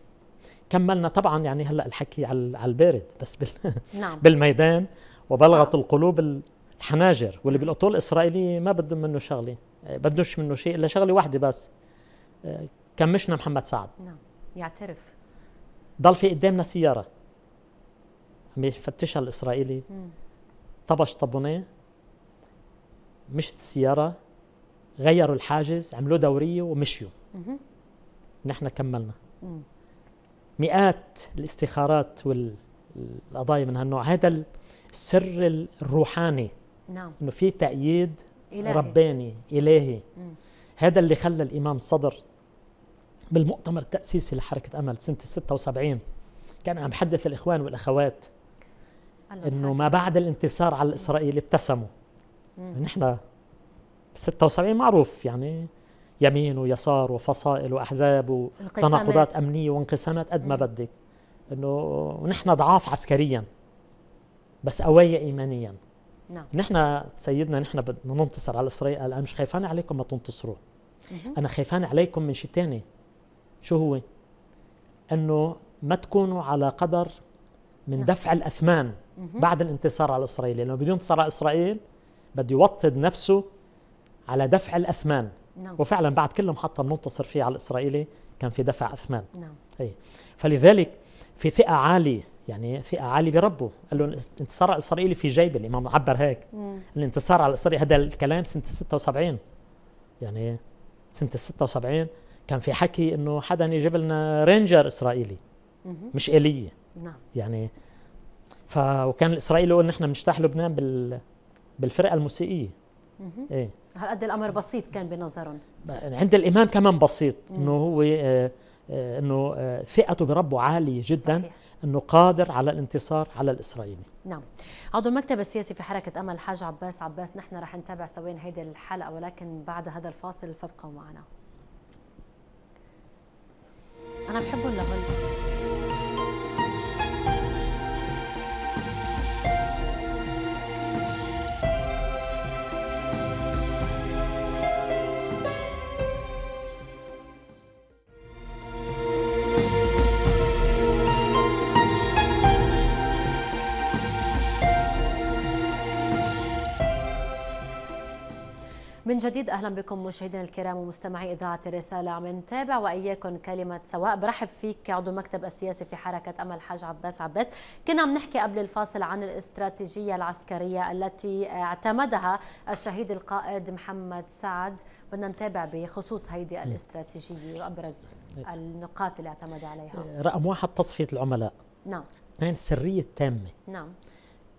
كملنا طبعا يعني هلا الحكي على البارد بس بال نعم. بالميدان وبلغت صح. القلوب الحناجر واللي نعم. بالأطول الاسرائيليه ما بدهم منه شغله آه، بدوش منه شيء الا شغله واحده بس آه، كمشنا محمد سعد نعم يعترف ضل في قدامنا سياره عم يفتشها الاسرائيلي مم. طبش طبونيه مشت السياره غيروا الحاجز عملوا دوريه ومشيوا نحن كملنا مئات الاستخارات والقضايا من هالنوع هذا السر الروحاني نعم انه في تأييد إلهي. رباني الهي هذا اللي خلى الامام صدر بالمؤتمر التأسيسي لحركة أمل سنة 76 كان عم حدث الإخوان والأخوات إنه ما بعد الانتصار على الإسرائيلي ابتسموا نحن 76 معروف يعني يمين ويسار وفصائل واحزاب وتناقضات امنيه وانقسامات قد ما بدك انه نحن ضعاف عسكريا بس قوية ايمانيا نعم نحن سيدنا نحن بدنا ننتصر على اسرائيل قال انا مش خايفان عليكم ما تنتصروا انا خايفان عليكم من شيء ثاني شو هو؟ انه ما تكونوا على قدر من نعم. دفع الاثمان بعد الانتصار على اسرائيل لانه بده ينتصر على اسرائيل بده يوطد نفسه على دفع الأثمان نعم. وفعلا بعد كل محطة بننتصر فيها على الإسرائيلي كان في دفع أثمان نعم. هي. فلذلك في ثقة عالية يعني ثقة عالية بربه قال له الانتصار على الإسرائيلي في جيبه الإمام عبر هيك مم. الانتصار على الإسرائيلي هذا الكلام سنة 76 يعني سنة 76 كان في حكي إنه حدا يجيب لنا رينجر إسرائيلي مم. مش آلية نعم. يعني ف وكان الإسرائيلي يقول نحن بنجتاح لبنان بال بالفرقة الموسيقية مم. إيه قد الامر بسيط كان بنظرهم عند الامام كمان بسيط انه هو آه، آه، انه آه، ثقته بربه عاليه جدا صحيح. انه قادر على الانتصار على الاسرائيلي نعم عضو المكتب السياسي في حركه امل الحاج عباس عباس نحن رح نتابع سويا هيدي الحلقه ولكن بعد هذا الفاصل فابقوا معنا انا بحبهم لهلا من جديد اهلا بكم مشاهدينا الكرام ومستمعي اذاعه الرساله عم نتابع واياكم كلمه سواء برحب فيك عضو المكتب السياسي في حركه امل حاج عباس عباس كنا عم نحكي قبل الفاصل عن الاستراتيجيه العسكريه التي اعتمدها الشهيد القائد محمد سعد بدنا نتابع بخصوص هيدي الاستراتيجيه وابرز النقاط اللي اعتمد عليها رقم واحد تصفيه العملاء نعم اثنين السريه التامه نعم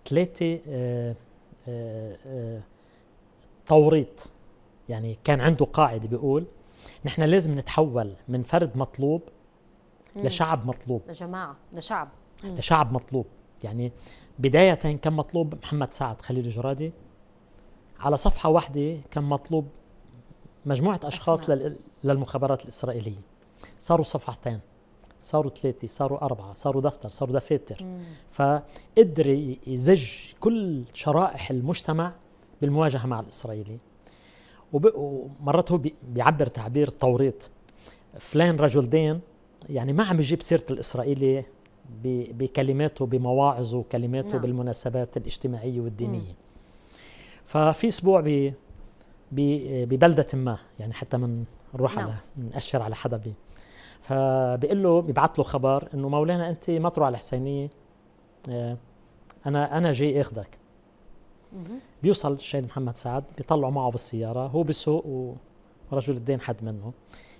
ثلاثه آه، آه، آه، توريط يعني كان عنده قاعده بيقول نحن لازم نتحول من فرد مطلوب لشعب مطلوب لجماعه لشعب لشعب مطلوب يعني بدايه كان مطلوب محمد سعد خليل جرادي على صفحه واحده كان مطلوب مجموعه اشخاص أسمع. للمخابرات الاسرائيليه صاروا صفحتين صاروا ثلاثة صاروا أربعة صاروا دفتر صاروا دفاتر فقدر يزج كل شرائح المجتمع بالمواجهة مع الإسرائيلي ومرات هو بيعبر تعبير توريط فلان رجل دين يعني ما عم يجيب سيره الاسرائيلي بكلماته بمواعظه وكلماته نعم. بالمناسبات الاجتماعيه والدينيه م. ففي اسبوع ببلده ما يعني حتى من نروح نعم. على نأشر على حدا بي فبيقول له ببعث له خبر انه مولانا انت ما تروح على الحسينيه آه، انا انا جاي اخذك بيوصل الشهيد محمد سعد بيطلعوا معه بالسياره هو بالسوق ورجل الدين حد منه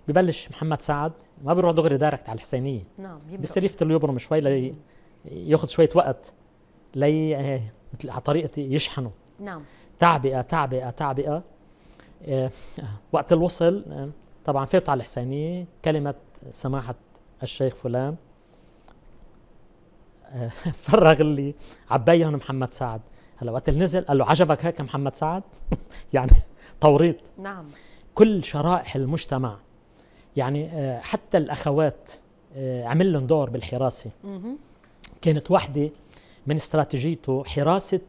ببلش محمد سعد ما بيروح دغري دايركت على الحسينيه نعم بيصير يفتل يبرم شوي لي ياخذ شويه وقت لي مثل آه، على طريقه يشحنه نعم تعبئه تعبئه تعبئه آه، وقت الوصل آه، طبعا فاتوا على الحسينيه كلمه سماحه الشيخ فلان فرغ اللي عبيهم محمد سعد هلا وقت اللي نزل قال له عجبك هيك محمد سعد يعني توريط نعم كل شرائح المجتمع يعني آه، حتى الاخوات آه، عمل لهم دور بالحراسه كانت واحده من استراتيجيته حراسه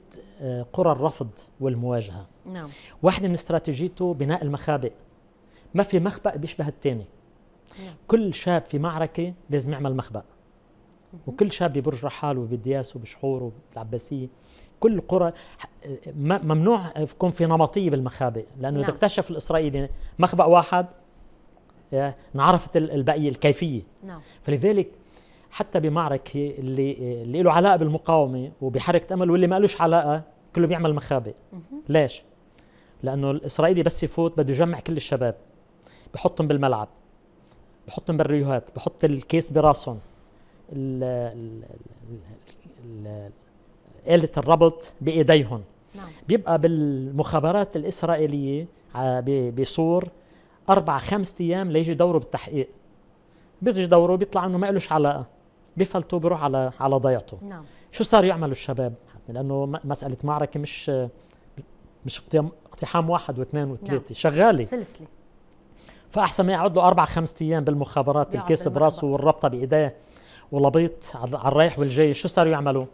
آه، قرى الرفض والمواجهه نعم واحده من استراتيجيته بناء المخابئ ما في مخبأ بيشبه الثاني نعم. كل شاب في معركه لازم يعمل مخبأ وكل شاب ببرج رحاله وبدياس وبشحور وبالعباسيه كل قرى ممنوع يكون في نمطيه بالمخابئ لانه نعم. تكتشف الاسرائيلي مخبأ واحد انعرفت البقيه الكيفيه نعم. فلذلك حتى بمعركه اللي اللي له علاقه بالمقاومه وبحركه امل واللي ما لهش علاقه كله بيعمل مخابئ ليش؟ لانه الاسرائيلي بس يفوت بده يجمع كل الشباب بحطهم بالملعب بحطهم بالريوهات بحط الكيس براسهم آلة الربط بإيديهم نعم. بيبقى بالمخابرات الإسرائيلية بصور أربع خمس أيام ليجي دوره بالتحقيق بيجي دوره بيطلع إنه ما إلوش علاقة بفلتوا بيروح على على ضيعته نعم. شو صار يعملوا الشباب لأنه مسألة معركة مش مش اقتحام واحد واثنين وثلاثة نعم. شغالة سلسلة فأحسن ما يقعد له أربع خمس أيام بالمخابرات الكيس براسه والربطة بإيديه ولبيط على الرايح والجاي شو صاروا يعملوا؟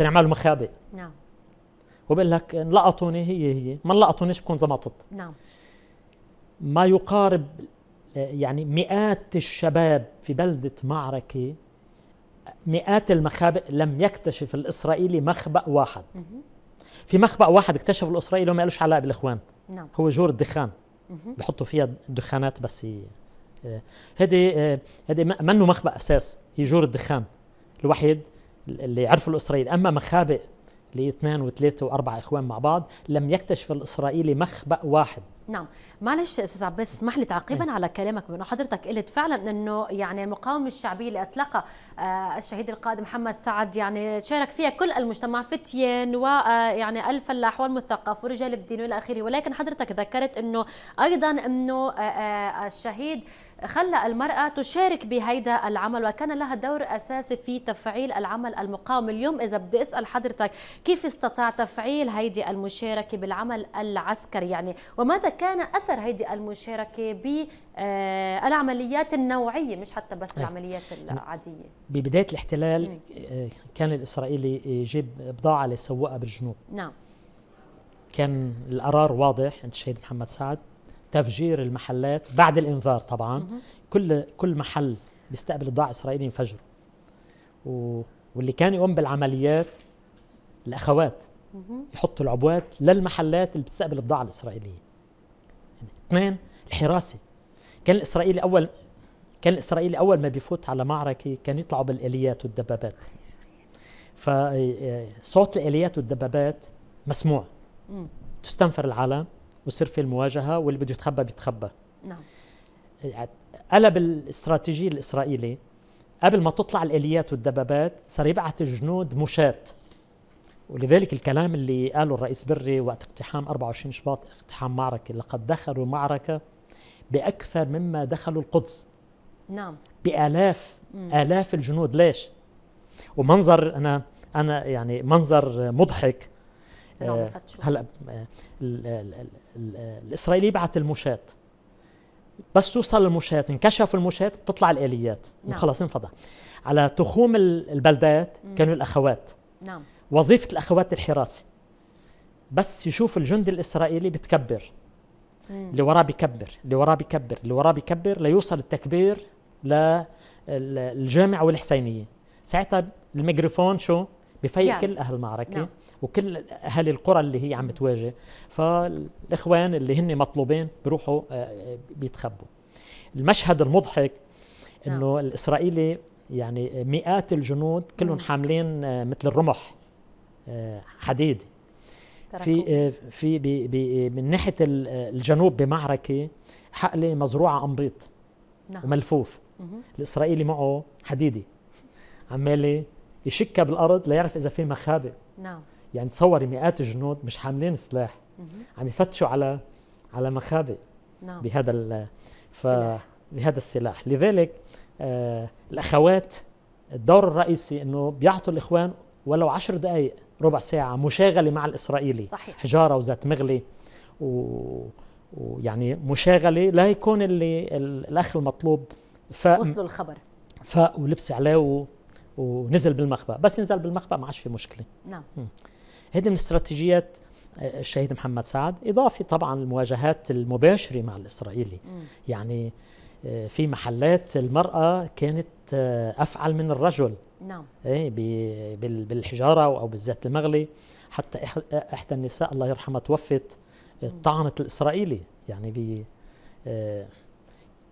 يعملوا مخابئ نعم وبقول لك ان لقطوني هي هي ما لقطونيش بكون زمطت نعم ما يقارب يعني مئات الشباب في بلدة معركة مئات المخابئ لم يكتشف الإسرائيلي مخبأ واحد في مخبأ واحد اكتشف الإسرائيلي وما قالوش علاقة بالإخوان نعم. هو جور الدخان بحطوا فيها دخانات بس آه، هذه آه، هذه منه مخبأ أساس هي جور الدخان الوحيد اللي عرفوا الاسرائيل اما مخابئ لاثنين وثلاثه واربعه اخوان مع بعض لم يكتشف الاسرائيلي مخبأ واحد نعم معلش استاذ عباس اسمح لي تعقيبا إيه. على كلامك بانه حضرتك قلت فعلا انه يعني المقاومه الشعبيه اللي اطلقها آه، الشهيد القائد محمد سعد يعني شارك فيها كل المجتمع فتيان ويعني آه، الفلاح والمثقف ورجال الدين والى اخره ولكن حضرتك ذكرت انه ايضا انه آه، الشهيد خلى المرأة تشارك بهيدا العمل وكان لها دور أساسي في تفعيل العمل المقاوم اليوم إذا بدي أسأل حضرتك كيف استطاع تفعيل هيدي المشاركة بالعمل العسكري يعني وماذا كان أثر هيدي المشاركة بالعمليات آه، النوعية مش حتى بس نعم. العمليات نعم. العادية ببداية الاحتلال آه، كان الإسرائيلي يجيب بضاعة ليسوقها بالجنوب نعم كان القرار واضح عند الشهيد محمد سعد تفجير المحلات بعد الانذار طبعا كل كل محل بيستقبل بضاعه اسرائيليه ينفجروا و... واللي كان يقوم بالعمليات الاخوات يحطوا العبوات للمحلات اللي بتستقبل البضاعه الاسرائيليه اثنين الحراسه كان الاسرائيلي اول كان الاسرائيلي اول ما بيفوت على معركه كان يطلعوا بالاليات والدبابات فصوت آه، آه، الاليات والدبابات مسموع تستنفر العالم وصير في المواجهه واللي بده يتخبى بيتخبى نعم قلب الاستراتيجيه الاسرائيلي قبل ما تطلع الاليات والدبابات صار يبعث الجنود مشاة ولذلك الكلام اللي قاله الرئيس بري وقت اقتحام 24 شباط اقتحام معركه لقد دخلوا معركه باكثر مما دخلوا القدس نعم بالاف مم. الاف الجنود ليش ومنظر انا انا يعني منظر مضحك آه، هلا آه، الاسرائيلي يبعث المشاة بس توصل المشاة انكشف المشاة بتطلع الاليات نعم. خلص انفضح على تخوم البلدات كانوا الاخوات نعم وظيفه الاخوات الحراسه بس يشوف الجندي الاسرائيلي بتكبر اللي وراه بكبر اللي وراه بكبر اللي وراه بكبر ليوصل التكبير للجامع والحسينيه ساعتها الميكروفون شو بفيق كل اهل المعركه نعم. وكل اهالي القرى اللي هي عم تواجه فالاخوان اللي هن مطلوبين بروحوا آه، آه، بيتخبوا المشهد المضحك نعم. انه الاسرائيلي يعني مئات الجنود كلهم حاملين آه، مثل الرمح حديد في في بي بي من ناحيه الجنوب بمعركه حقله مزروعه امريط نعم. وملفوف مم. الاسرائيلي معه حديدي عمالي يشكها بالارض ليعرف اذا في مخابئ نعم يعني تصوري مئات الجنود مش حاملين سلاح عم يفتشوا على على مخابئ نعم. بهذا ف بهذا السلاح لذلك آه الاخوات الدور الرئيسي انه بيعطوا الاخوان ولو عشر دقائق ربع ساعه مشاغله مع الاسرائيلي صحيح. حجاره وذات مغلي و... ويعني مشاغله لا يكون اللي الاخ المطلوب فاق وصلوا الخبر فاق ولبس عليه و... ونزل بالمخبأ بس ينزل بالمخبأ ما عادش في مشكله نعم هذه من استراتيجيات آه، الشهيد محمد سعد إضافة طبعا المواجهات المباشرة مع الإسرائيلي م. يعني آه، في محلات المرأة كانت آه، أفعل من الرجل نعم إيه بالحجارة أو بالذات المغلي حتى إحدى النساء الله يرحمها توفت طعنت الإسرائيلي يعني بي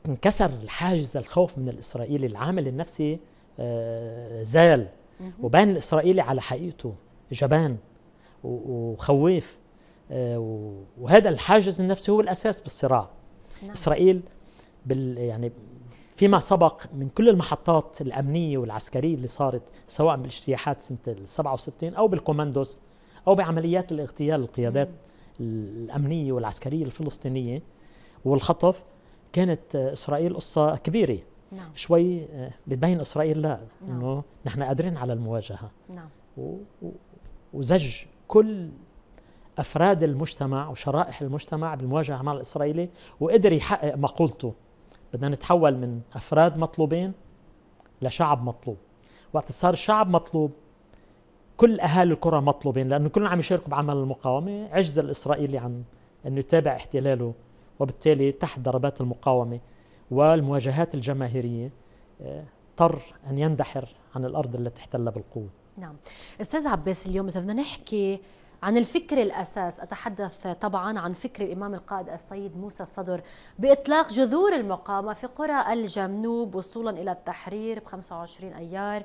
انكسر الحاجز الخوف من الإسرائيلي العامل النفسي زال وبان الإسرائيلي على حقيقته جبان وخويف آه، وهذا الحاجز النفسي هو الاساس بالصراع نعم. اسرائيل بال يعني فيما سبق من كل المحطات الامنيه والعسكريه اللي صارت سواء بالاجتياحات سنه ال 67 او بالكوماندوس او بعمليات الاغتيال القيادات الامنيه والعسكريه الفلسطينيه والخطف كانت آه، اسرائيل قصه كبيره نعم. شوي آه، بتبين اسرائيل لا نعم. انه نحن قادرين على المواجهه نعم. و... وزج كل افراد المجتمع وشرائح المجتمع بالمواجهه مع الاسرائيلي وقدر يحقق مقولته بدنا نتحول من افراد مطلوبين لشعب مطلوب وقت صار الشعب مطلوب كل اهالي القرى مطلوبين لانه كلهم عم يشاركوا بعمل المقاومه عجز الاسرائيلي عن انه يتابع احتلاله وبالتالي تحت ضربات المقاومه والمواجهات الجماهيريه آه، اضطر ان يندحر عن الارض التي احتلها بالقوه نعم استاذ عباس اليوم اذا بدنا نحكي عن الفكر الأساس أتحدث طبعا عن فكر الإمام القائد السيد موسى الصدر بإطلاق جذور المقاومة في قرى الجنوب وصولا إلى التحرير ب 25 أيار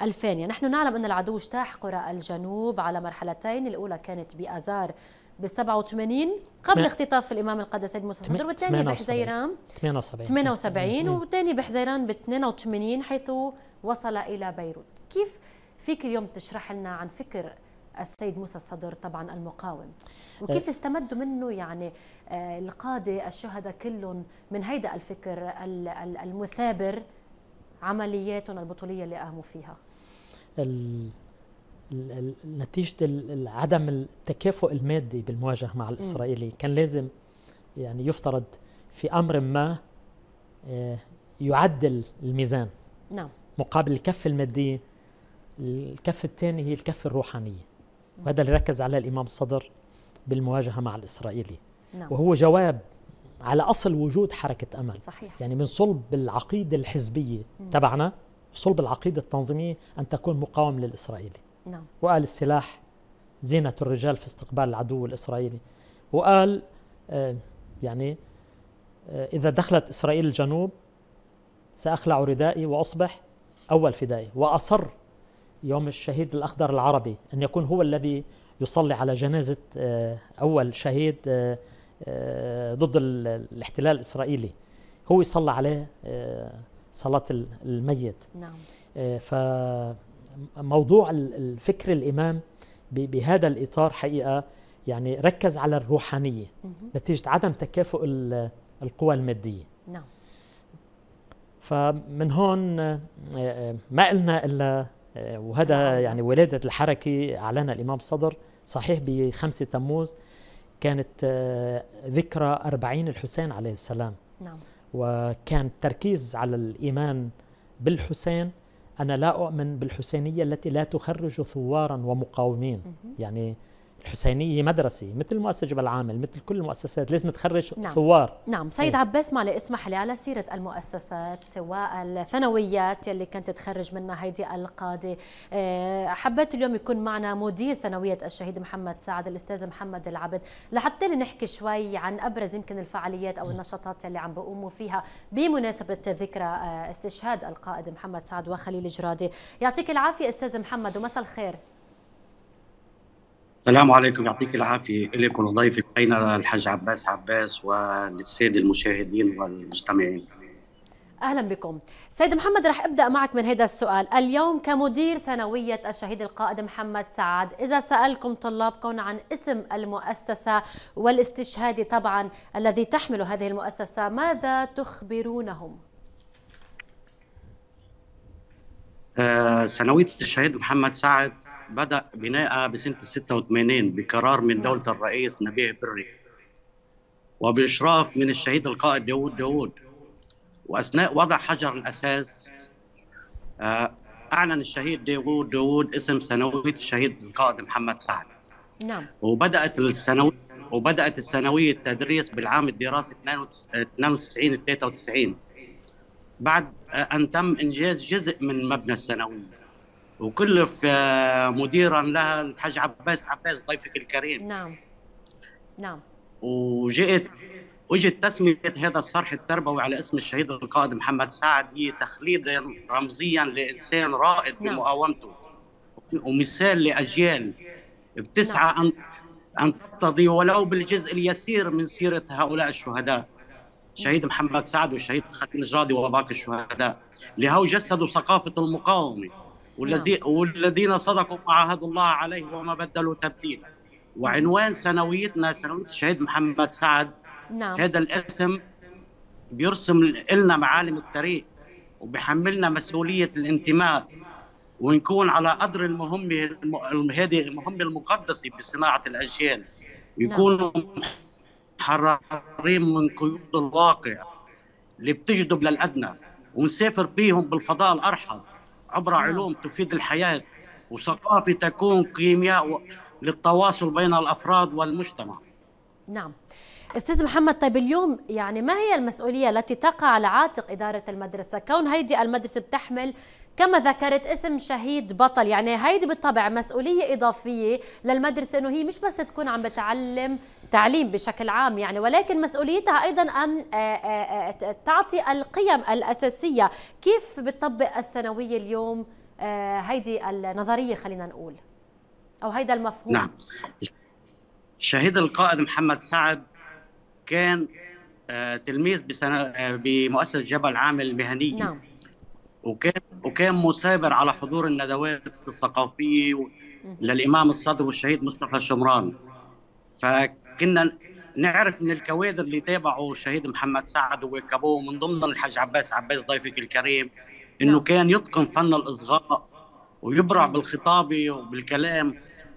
2000 يعني نحن نعلم أن العدو اجتاح قرى الجنوب على مرحلتين الأولى كانت بأزار ب 87 قبل اختطاف الامام القائد السيد موسى الصدر والثاني بحزيران 78 78 والثاني بحزيران ب 82 حيث وصل الى بيروت كيف فيك اليوم تشرح لنا عن فكر السيد موسى الصدر طبعا المقاوم وكيف إيه. استمدوا منه يعني آه، القادة الشهداء كلهم من هيدا الفكر المثابر عملياتهم البطولية اللي قاموا فيها نتيجة عدم التكافؤ المادي بالمواجهة مع الإسرائيلي كان لازم يعني يفترض في أمر ما آه، يعدل الميزان نعم مقابل الكفة المادية الكف الثاني هي الكفة الروحانية وهذا اللي ركز عليه الإمام الصدر بالمواجهة مع الإسرائيلي نعم. وهو جواب على أصل وجود حركة أمل صحيح. يعني من صلب العقيدة الحزبية مم. تبعنا صلب العقيدة التنظيمية أن تكون مقاوم للإسرائيلي نعم. وقال السلاح زينة الرجال في استقبال العدو الإسرائيلي وقال آه، يعني آه، إذا دخلت إسرائيل الجنوب سأخلع ردائي وأصبح أول فدائي وأصر يوم الشهيد الأخضر العربي أن يكون هو الذي يصلي على جنازة آه، أول شهيد آه، آه، ضد الاحتلال الإسرائيلي هو يصلى عليه صلاة الميت نعم فموضوع الفكر الإمام بهذا الإطار حقيقة يعني ركز على الروحانية نتيجة عدم تكافؤ القوى المادية نعم فمن هون ما قلنا إلا آه، وهذا نعم. يعني ولادة الحركة أعلنها الإمام صدر صحيح بخمسة تموز كانت آه، ذكرى أربعين الحسين عليه السلام نعم. وكان التركيز على الإيمان بالحسين أنا لا أؤمن بالحسينية التي لا تخرج ثوارا ومقاومين يعني الحسينيه مدرسه مثل المؤسسه جبل عامل مثل كل المؤسسات لازم تخرج نعم. ثوار نعم إيه. سيد إيه؟ عباس معلي اسمح لي على سيره المؤسسات والثانويات يلي كانت تخرج منها هيدي القاضي إيه، حبيت اليوم يكون معنا مدير ثانويه الشهيد محمد سعد الاستاذ محمد العبد لحتى نحكي شوي عن ابرز يمكن الفعاليات او النشاطات اللي عم بقوموا فيها بمناسبه ذكرى إيه، استشهاد القائد محمد سعد وخليل جرادي يعطيك العافيه استاذ محمد ومساء الخير السلام عليكم يعطيك العافية إليك ولضيفك أين الحاج عباس عباس وللسادة المشاهدين والمستمعين أهلا بكم سيد محمد رح أبدأ معك من هذا السؤال اليوم كمدير ثانوية الشهيد القائد محمد سعد إذا سألكم طلابكم عن اسم المؤسسة والاستشهاد طبعا الذي تحمل هذه المؤسسة ماذا تخبرونهم؟ آه، ثانوية آه الشهيد محمد سعد بدا بنائها بسنه 86 بقرار من دوله الرئيس نبيه بري وباشراف من الشهيد القائد داوود داوود واثناء وضع حجر الاساس آه، اعلن الشهيد داوود داوود اسم ثانويه الشهيد القائد محمد سعد نعم وبدات الثانويه وبدات الثانويه التدريس بالعام الدراسي 92 93 بعد آه، ان تم انجاز جزء من مبنى الثانويه وكلف آه، مديرا لها الحاج عباس عباس ضيفك الكريم نعم نعم وجئت وجدت تسمية هذا الصرح التربوي على اسم الشهيد القائد محمد سعد هي تخليدا رمزيا لإنسان رائد نعم. بمقاومته ومثال لأجيال بتسعى نعم. أن أن تقتضي ولو بالجزء اليسير من سيرة هؤلاء الشهداء شهيد محمد سعد والشهيد خليل الجرادي وباقي الشهداء لهو جسدوا ثقافة المقاومة والذين نعم. والذين صدقوا ما عاهدوا الله عليه وما بدلوا تبديلا وعنوان ثانويتنا ثانويه الشهيد محمد سعد نعم. هذا الاسم بيرسم لنا معالم التاريخ وبيحملنا مسؤوليه الانتماء ونكون على قدر المهمه هذه المهمه المقدسه بصناعه الاجيال نعم. يكونوا نعم. محررين من قيود الواقع اللي بتجذب للادنى ونسافر فيهم بالفضاء الارحب عبر نعم. علوم تفيد الحياة وثقافة تكون كيمياء للتواصل بين الأفراد والمجتمع نعم استاذ محمد طيب اليوم يعني ما هي المسؤوليه التي تقع على عاتق اداره المدرسه كون هيدي المدرسه بتحمل كما ذكرت اسم شهيد بطل يعني هيدي بالطبع مسؤولية إضافية للمدرسة أنه هي مش بس تكون عم بتعلم تعليم بشكل عام يعني ولكن مسؤوليتها أيضا أن آه، آه، آه، تعطي القيم الأساسية كيف بتطبق الثانوية اليوم هيدي النظرية خلينا نقول أو هيدا المفهوم نعم شهيد القائد محمد سعد كان تلميذ بمؤسسة جبل عامل المهنية نعم وكان وكان مثابر على حضور الندوات الثقافيه للامام الصدر والشهيد مصطفى الشمران فكنا نعرف من الكوادر اللي تابعوا الشهيد محمد سعد وكابوه من ضمن الحاج عباس عباس ضيفك الكريم انه نعم. كان يتقن فن الاصغاء ويبرع بالخطابه وبالكلام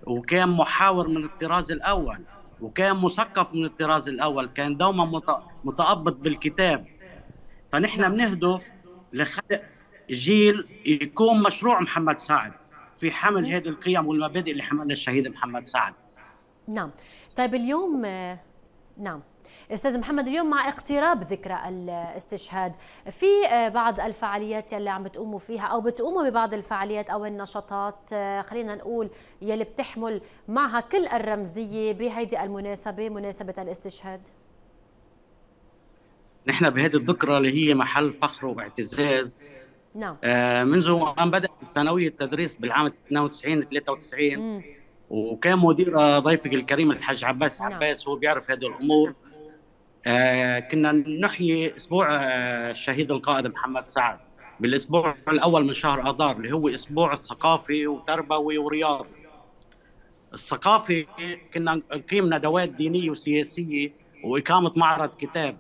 وكان محاور من الطراز الاول وكان مثقف من الطراز الاول كان دوما متأبط بالكتاب فنحن نعم. بنهدف لخلق جيل يكون مشروع محمد سعد في حمل هذه القيم والمبادئ اللي حملها الشهيد محمد سعد نعم طيب اليوم نعم استاذ محمد اليوم مع اقتراب ذكرى الاستشهاد في آه، بعض الفعاليات يلي عم بتقوموا فيها او بتقوموا ببعض الفعاليات او النشاطات آه، خلينا نقول يلي بتحمل معها كل الرمزيه بهيدي المناسبه مناسبه الاستشهاد نحن بهذه الذكرى اللي هي محل فخر واعتزاز نعم آه، منذ ان بدات الثانويه التدريس بالعام 92 93 وكان مدير ضيفك الكريم الحاج عباس نعم. عباس هو بيعرف هذه الامور آه، كنا نحيي اسبوع آه، الشهيد القائد محمد سعد بالاسبوع الاول من شهر اذار اللي هو اسبوع ثقافي وتربوي ورياضي الثقافي كنا نقيم ندوات دينيه وسياسيه واقامه معرض كتاب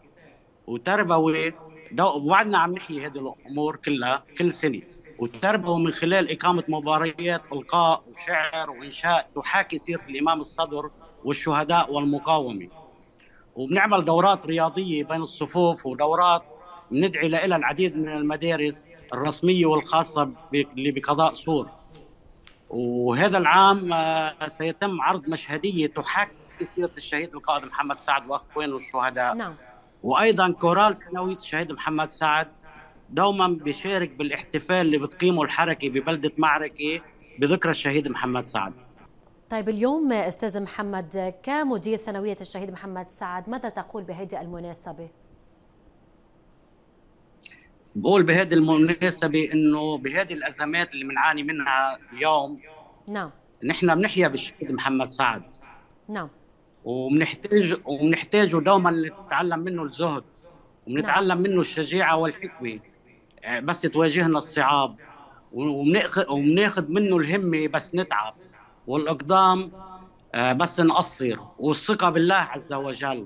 وتربوي وبعدنا عم نحيي هذه الامور كلها كل سنه والتربوي من خلال إقامة مباريات إلقاء وشعر وإنشاء تحاكي سيرة الإمام الصدر والشهداء والمقاومة وبنعمل دورات رياضية بين الصفوف ودورات بندعي لها العديد من المدارس الرسمية والخاصة اللي بقضاء سور وهذا العام آه، سيتم عرض مشهدية تحاكي سيرة الشهيد القائد محمد سعد وأخوانه الشهداء نعم. وايضا كورال سنوي الشهيد محمد سعد دوما بيشارك بالاحتفال اللي بتقيمه الحركه ببلده معركه بذكرى الشهيد محمد سعد طيب اليوم استاذ محمد كمدير ثانويه الشهيد محمد سعد ماذا تقول بهذه المناسبه؟ بقول بهذه المناسبة إنه بهذه الأزمات اللي بنعاني منها اليوم نعم نحن بنحيا بالشهيد محمد سعد نعم وبنحتاج وبنحتاجه دوما نتعلم منه الزهد وبنتعلم نعم. منه الشجاعه والحكمه آه، بس تواجهنا الصعاب وبناخذ منه الهمه بس نتعب والاقدام آه، بس نقصر والثقه بالله عز وجل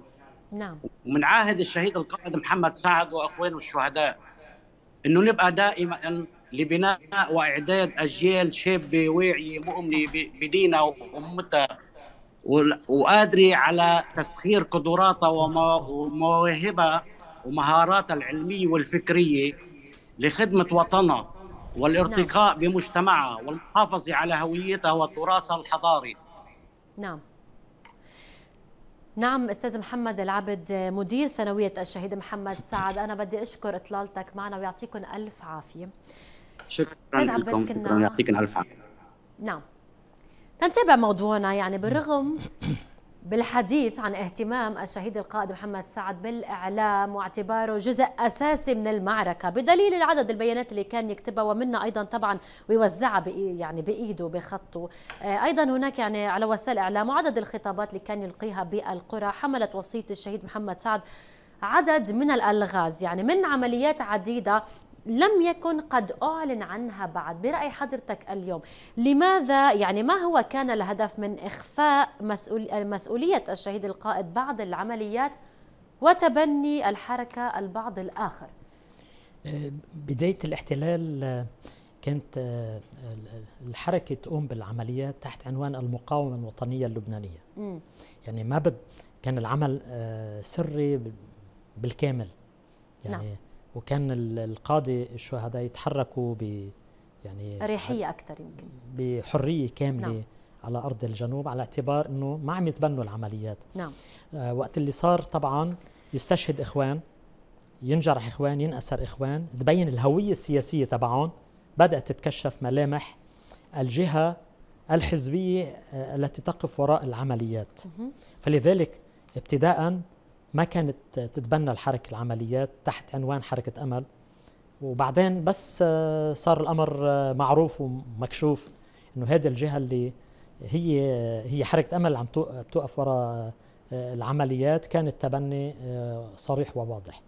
نعم ومنعاهد الشهيد القائد محمد سعد واخوانه الشهداء انه نبقى دائما لبناء واعداد اجيال شابه واعيه مؤمنه بدينها وامتها وقادره على تسخير قدراتها ومواهبها ومهاراتها العلميه والفكريه لخدمه وطنها والارتقاء نعم. بمجتمعها والمحافظه على هويتها وتراثها الحضاري. نعم. نعم استاذ محمد العبد مدير ثانويه الشهيد محمد سعد انا بدي اشكر اطلالتك معنا ويعطيكم الف عافيه شكرا لكم يعطيكم الف عافيه نعم تنتبه موضوعنا يعني بالرغم بالحديث عن اهتمام الشهيد القائد محمد سعد بالإعلام واعتباره جزء أساسي من المعركة بدليل العدد البيانات اللي كان يكتبها ومنا أيضا طبعا ويوزعها يعني بإيده بخطه آه، أيضا هناك يعني على وسائل الإعلام وعدد الخطابات اللي كان يلقيها بالقرى حملت وصية الشهيد محمد سعد عدد من الألغاز يعني من عمليات عديدة لم يكن قد أعلن عنها بعد برأي حضرتك اليوم لماذا يعني ما هو كان الهدف من إخفاء مسؤولية الشهيد القائد بعض العمليات وتبني الحركة البعض الآخر آه، بداية الاحتلال آه، كانت آه، الحركة تقوم بالعمليات تحت عنوان المقاومة الوطنية اللبنانية م. يعني ما بد كان العمل سري بالكامل يعني نعم. وكان القاضي الشهداء يتحركوا ب يعني اريحيه اكثر يمكن بحريه كامله نعم. على ارض الجنوب على اعتبار انه ما عم يتبنوا العمليات نعم آه وقت اللي صار طبعا يستشهد اخوان ينجرح اخوان ينأسر اخوان تبين الهويه السياسيه تبعهم بدات تتكشف ملامح الجهه الحزبيه آه، التي تقف وراء العمليات فلذلك ابتداء ما كانت تتبنى الحركة العمليات تحت عنوان حركة أمل وبعدين بس آه، صار الأمر آه، معروف ومكشوف إنه هذه الجهة اللي هي هي حركة أمل عم بتوقف وراء آه، العمليات كان التبني صريح وواضح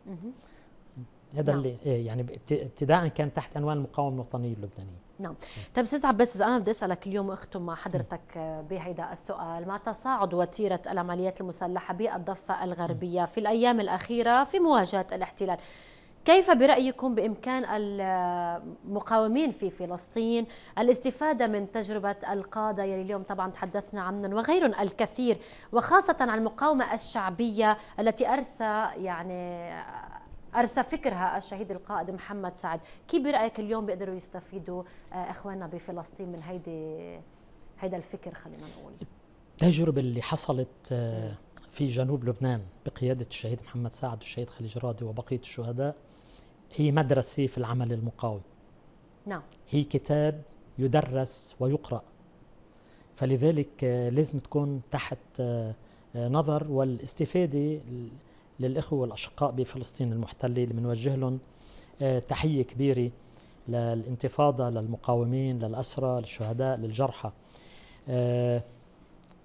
هذا نعم. اللي إيه، يعني ابتداء كان تحت عنوان المقاومة الوطنية اللبنانية نعم طيب استاذ عباس انا بدي اسالك اليوم اختم مع حضرتك آه، بهيدا السؤال مع تصاعد وتيره العمليات المسلحه بالضفه الغربيه في الايام الاخيره في مواجهه الاحتلال كيف برأيكم بإمكان المقاومين في فلسطين الاستفادة من تجربة القادة يلي اليوم طبعا تحدثنا عنهم وغيرهم الكثير وخاصة عن المقاومة الشعبية التي أرسى يعني ارسى فكرها الشهيد القائد محمد سعد كيف برايك اليوم بيقدروا يستفيدوا آه، اخواننا بفلسطين من هيدي هيدا الفكر خلينا نقول التجربة اللي حصلت آه، في جنوب لبنان بقيادة الشهيد محمد سعد والشهيد خليج راضي وبقية الشهداء هي مدرسة في العمل المقاوم نعم هي كتاب يدرس ويقرأ فلذلك آه، لازم تكون تحت نظر والاستفادة للإخوة والأشقاء بفلسطين المحتلة اللي بنوجه لهم آه، تحية كبيرة للانتفاضة للمقاومين للأسرى للشهداء للجرحى آه،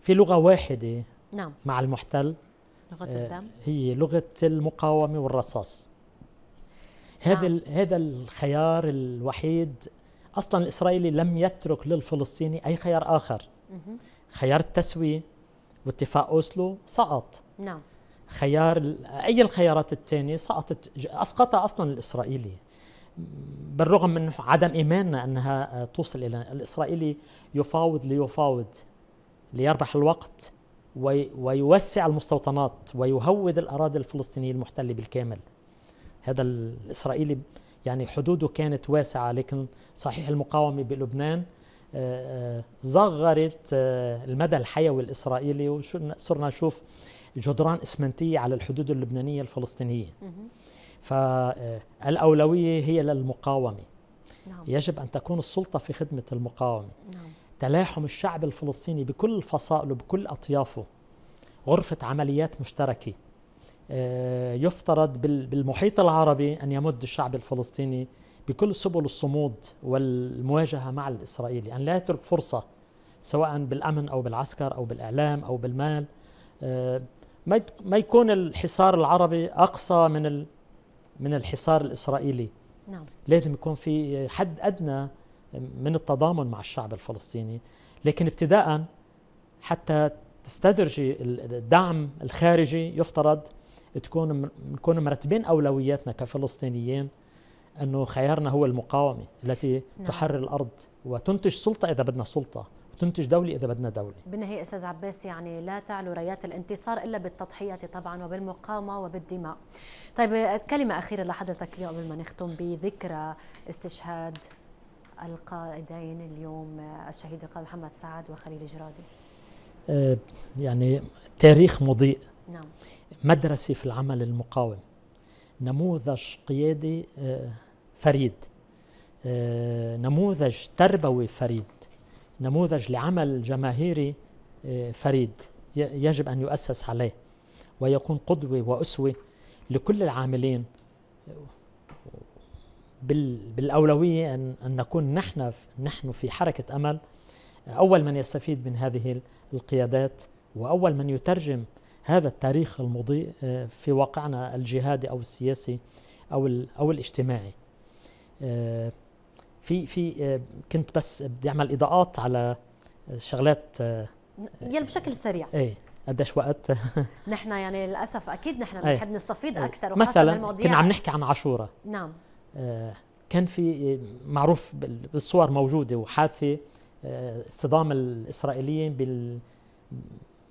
في لغة واحدة نعم. مع المحتل لغة آه، الدم هي لغة المقاومة والرصاص هذا نعم. هذا الخيار الوحيد اصلا الاسرائيلي لم يترك للفلسطيني اي خيار اخر مه. خيار التسويه واتفاق اوسلو سقط نعم خيار اي الخيارات الثانيه سقطت اسقطها اصلا الاسرائيلي بالرغم من عدم ايماننا انها آه، توصل الى الاسرائيلي يفاوض ليفاوض ليربح الوقت ويوسع المستوطنات ويهود الاراضي الفلسطينيه المحتله بالكامل هذا الاسرائيلي يعني حدوده كانت واسعه لكن صحيح المقاومه بلبنان صغرت آه، آه، المدى الحيوي الاسرائيلي وصرنا نشوف جدران اسمنتيه على الحدود اللبنانيه الفلسطينيه فالاولويه آه، هي للمقاومه نعم. يجب ان تكون السلطه في خدمه المقاومه نعم. تلاحم الشعب الفلسطيني بكل فصائله بكل اطيافه غرفه عمليات مشتركه آه، يفترض بالمحيط العربي ان يمد الشعب الفلسطيني بكل سبل الصمود والمواجهه مع الاسرائيلي ان لا يترك فرصه سواء بالامن او بالعسكر او بالاعلام او بالمال آه، ما يكون الحصار العربي اقصى من من الحصار الاسرائيلي نعم لازم يكون في حد ادنى من التضامن مع الشعب الفلسطيني لكن ابتداء حتى تستدرجي الدعم الخارجي يفترض تكون نكون مرتبين اولوياتنا كفلسطينيين انه خيارنا هو المقاومه التي نعم. تحرر الارض وتنتج سلطه اذا بدنا سلطه تنتج دولة إذا بدنا دولة بالنهاية أستاذ عباس يعني لا تعلو رايات الانتصار إلا بالتضحية طبعا وبالمقاومة وبالدماء طيب كلمة أخيرة لحضرتك اليوم قبل ما نختم بذكرى استشهاد القائدين اليوم الشهيد القائد محمد سعد وخليل جرادي آه، يعني تاريخ مضيء نعم مدرسة في العمل المقاوم نموذج قيادي آه، فريد آه، نموذج تربوي فريد نموذج لعمل جماهيري آه، فريد يجب أن يؤسس عليه ويكون قدوة وأسوة لكل العاملين بالأولوية أن نكون نحن نحن في حركة أمل أول من يستفيد من هذه القيادات وأول من يترجم هذا التاريخ المضيء آه، في واقعنا الجهادي أو السياسي أو أو الاجتماعي آه، في في آه، كنت بس بدي اعمل اضاءات على آه، شغلات آه، يلي يعني بشكل سريع ايه قديش وقت؟ نحن يعني للاسف اكيد نحن إيه. بنحب نستفيد إيه. اكثر وخاصه مثلا كنا عم نحكي عن عاشوره نعم آه كان في معروف بالصور موجوده وحادثه آه اصطدام الاسرائيليين بال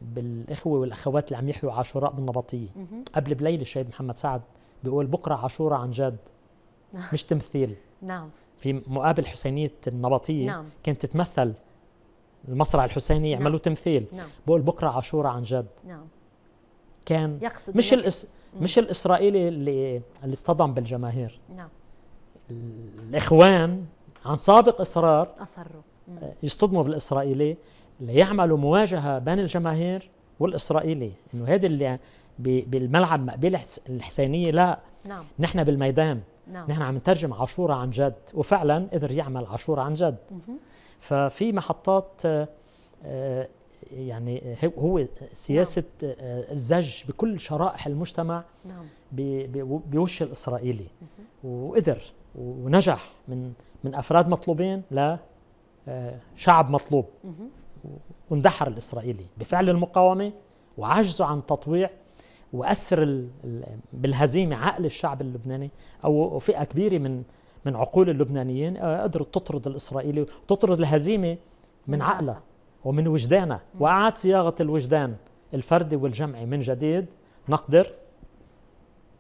بالاخوه والاخوات اللي عم يحيوا عاشوراء بالنبطيه قبل بليله الشهيد محمد سعد بيقول بكره عاشوراء عن جد مش تمثيل نعم في مقابل حسينيه النبطيه نعم. كانت تتمثل المصرع الحسيني يعملوا نعم. تمثيل نعم. بقول بكره عاشوره عن جد نعم. كان يقصد مش الإس... مش الاسرائيلي اللي اللي اصطدم بالجماهير نعم الاخوان عن سابق اصرار اصروا آه، يصطدموا بالاسرائيلي ليعملوا مواجهه بين الجماهير والاسرائيلي انه هذا اللي بالملعب مقابله الحسينيه لا نعم. نحن بالميدان نعم. نحن عم نترجم عاشورة عن جد وفعلا قدر يعمل عاشورة عن جد ففي محطات آه، آه، يعني هو سياسة نعم. آه، الزج بكل شرائح المجتمع نعم. بوش الإسرائيلي وقدر ونجح من من أفراد مطلوبين لشعب مطلوب واندحر الإسرائيلي بفعل المقاومة وعجزه عن تطويع واسر بالهزيمه عقل الشعب اللبناني او فئه كبيره من من عقول اللبنانيين آه، قدرت تطرد الاسرائيلي وتطرد الهزيمه من عقلها ومن وجدانها واعاد صياغه الوجدان الفردي والجمعي من جديد نقدر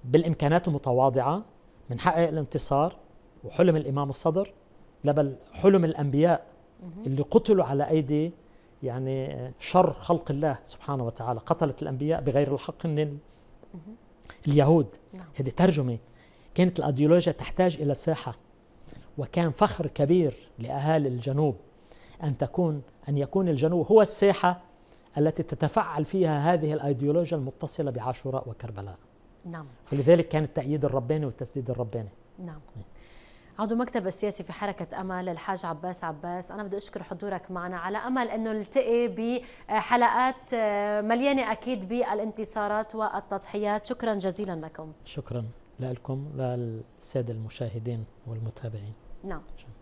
بالامكانات المتواضعه بنحقق الانتصار وحلم الامام الصدر لبل حلم الانبياء اللي قتلوا على ايدي يعني شر خلق الله سبحانه وتعالى قتلت الأنبياء بغير الحق من اليهود نعم. هذه ترجمة كانت الأيديولوجيا تحتاج إلى ساحة وكان فخر كبير لأهالي الجنوب أن تكون أن يكون الجنوب هو الساحة التي تتفعل فيها هذه الأيديولوجيا المتصلة بعاشوراء وكربلاء نعم فلذلك كان التأييد الرباني والتسديد الرباني نعم عضو مكتب السياسي في حركة أمل الحاج عباس عباس أنا بدي أشكر حضورك معنا على أمل أنه نلتقي بحلقات آه، مليانة أكيد بالانتصارات والتضحيات شكرا جزيلا لكم شكرا لكم للسادة المشاهدين والمتابعين نعم شكرا.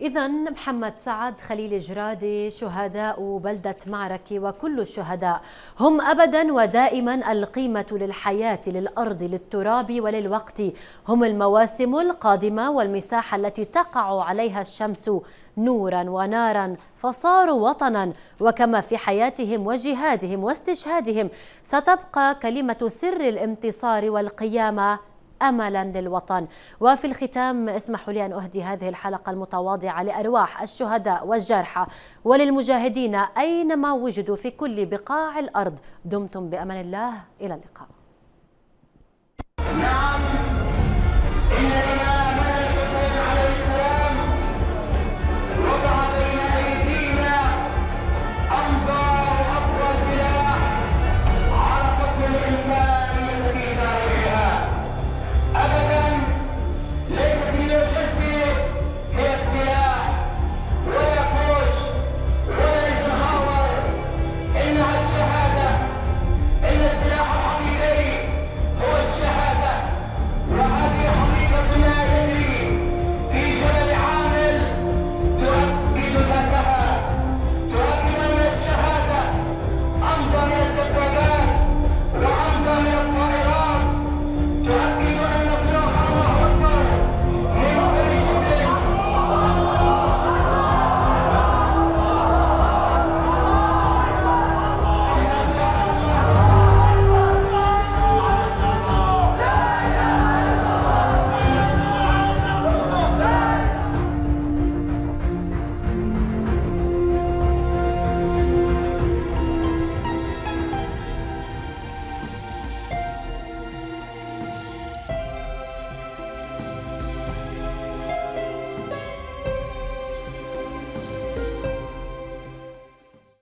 إذا محمد سعد خليل جرادي شهداء بلدة معركة وكل الشهداء هم أبدا ودائما القيمة للحياة للأرض للتراب وللوقت هم المواسم القادمة والمساحة التي تقع عليها الشمس نورا ونارا فصاروا وطنا وكما في حياتهم وجهادهم واستشهادهم ستبقى كلمة سر الانتصار والقيامة املا للوطن وفي الختام اسمحوا لي ان اهدي هذه الحلقه المتواضعه لارواح الشهداء والجرحى وللمجاهدين اينما وجدوا في كل بقاع الارض دمتم بامان الله الى اللقاء نعم.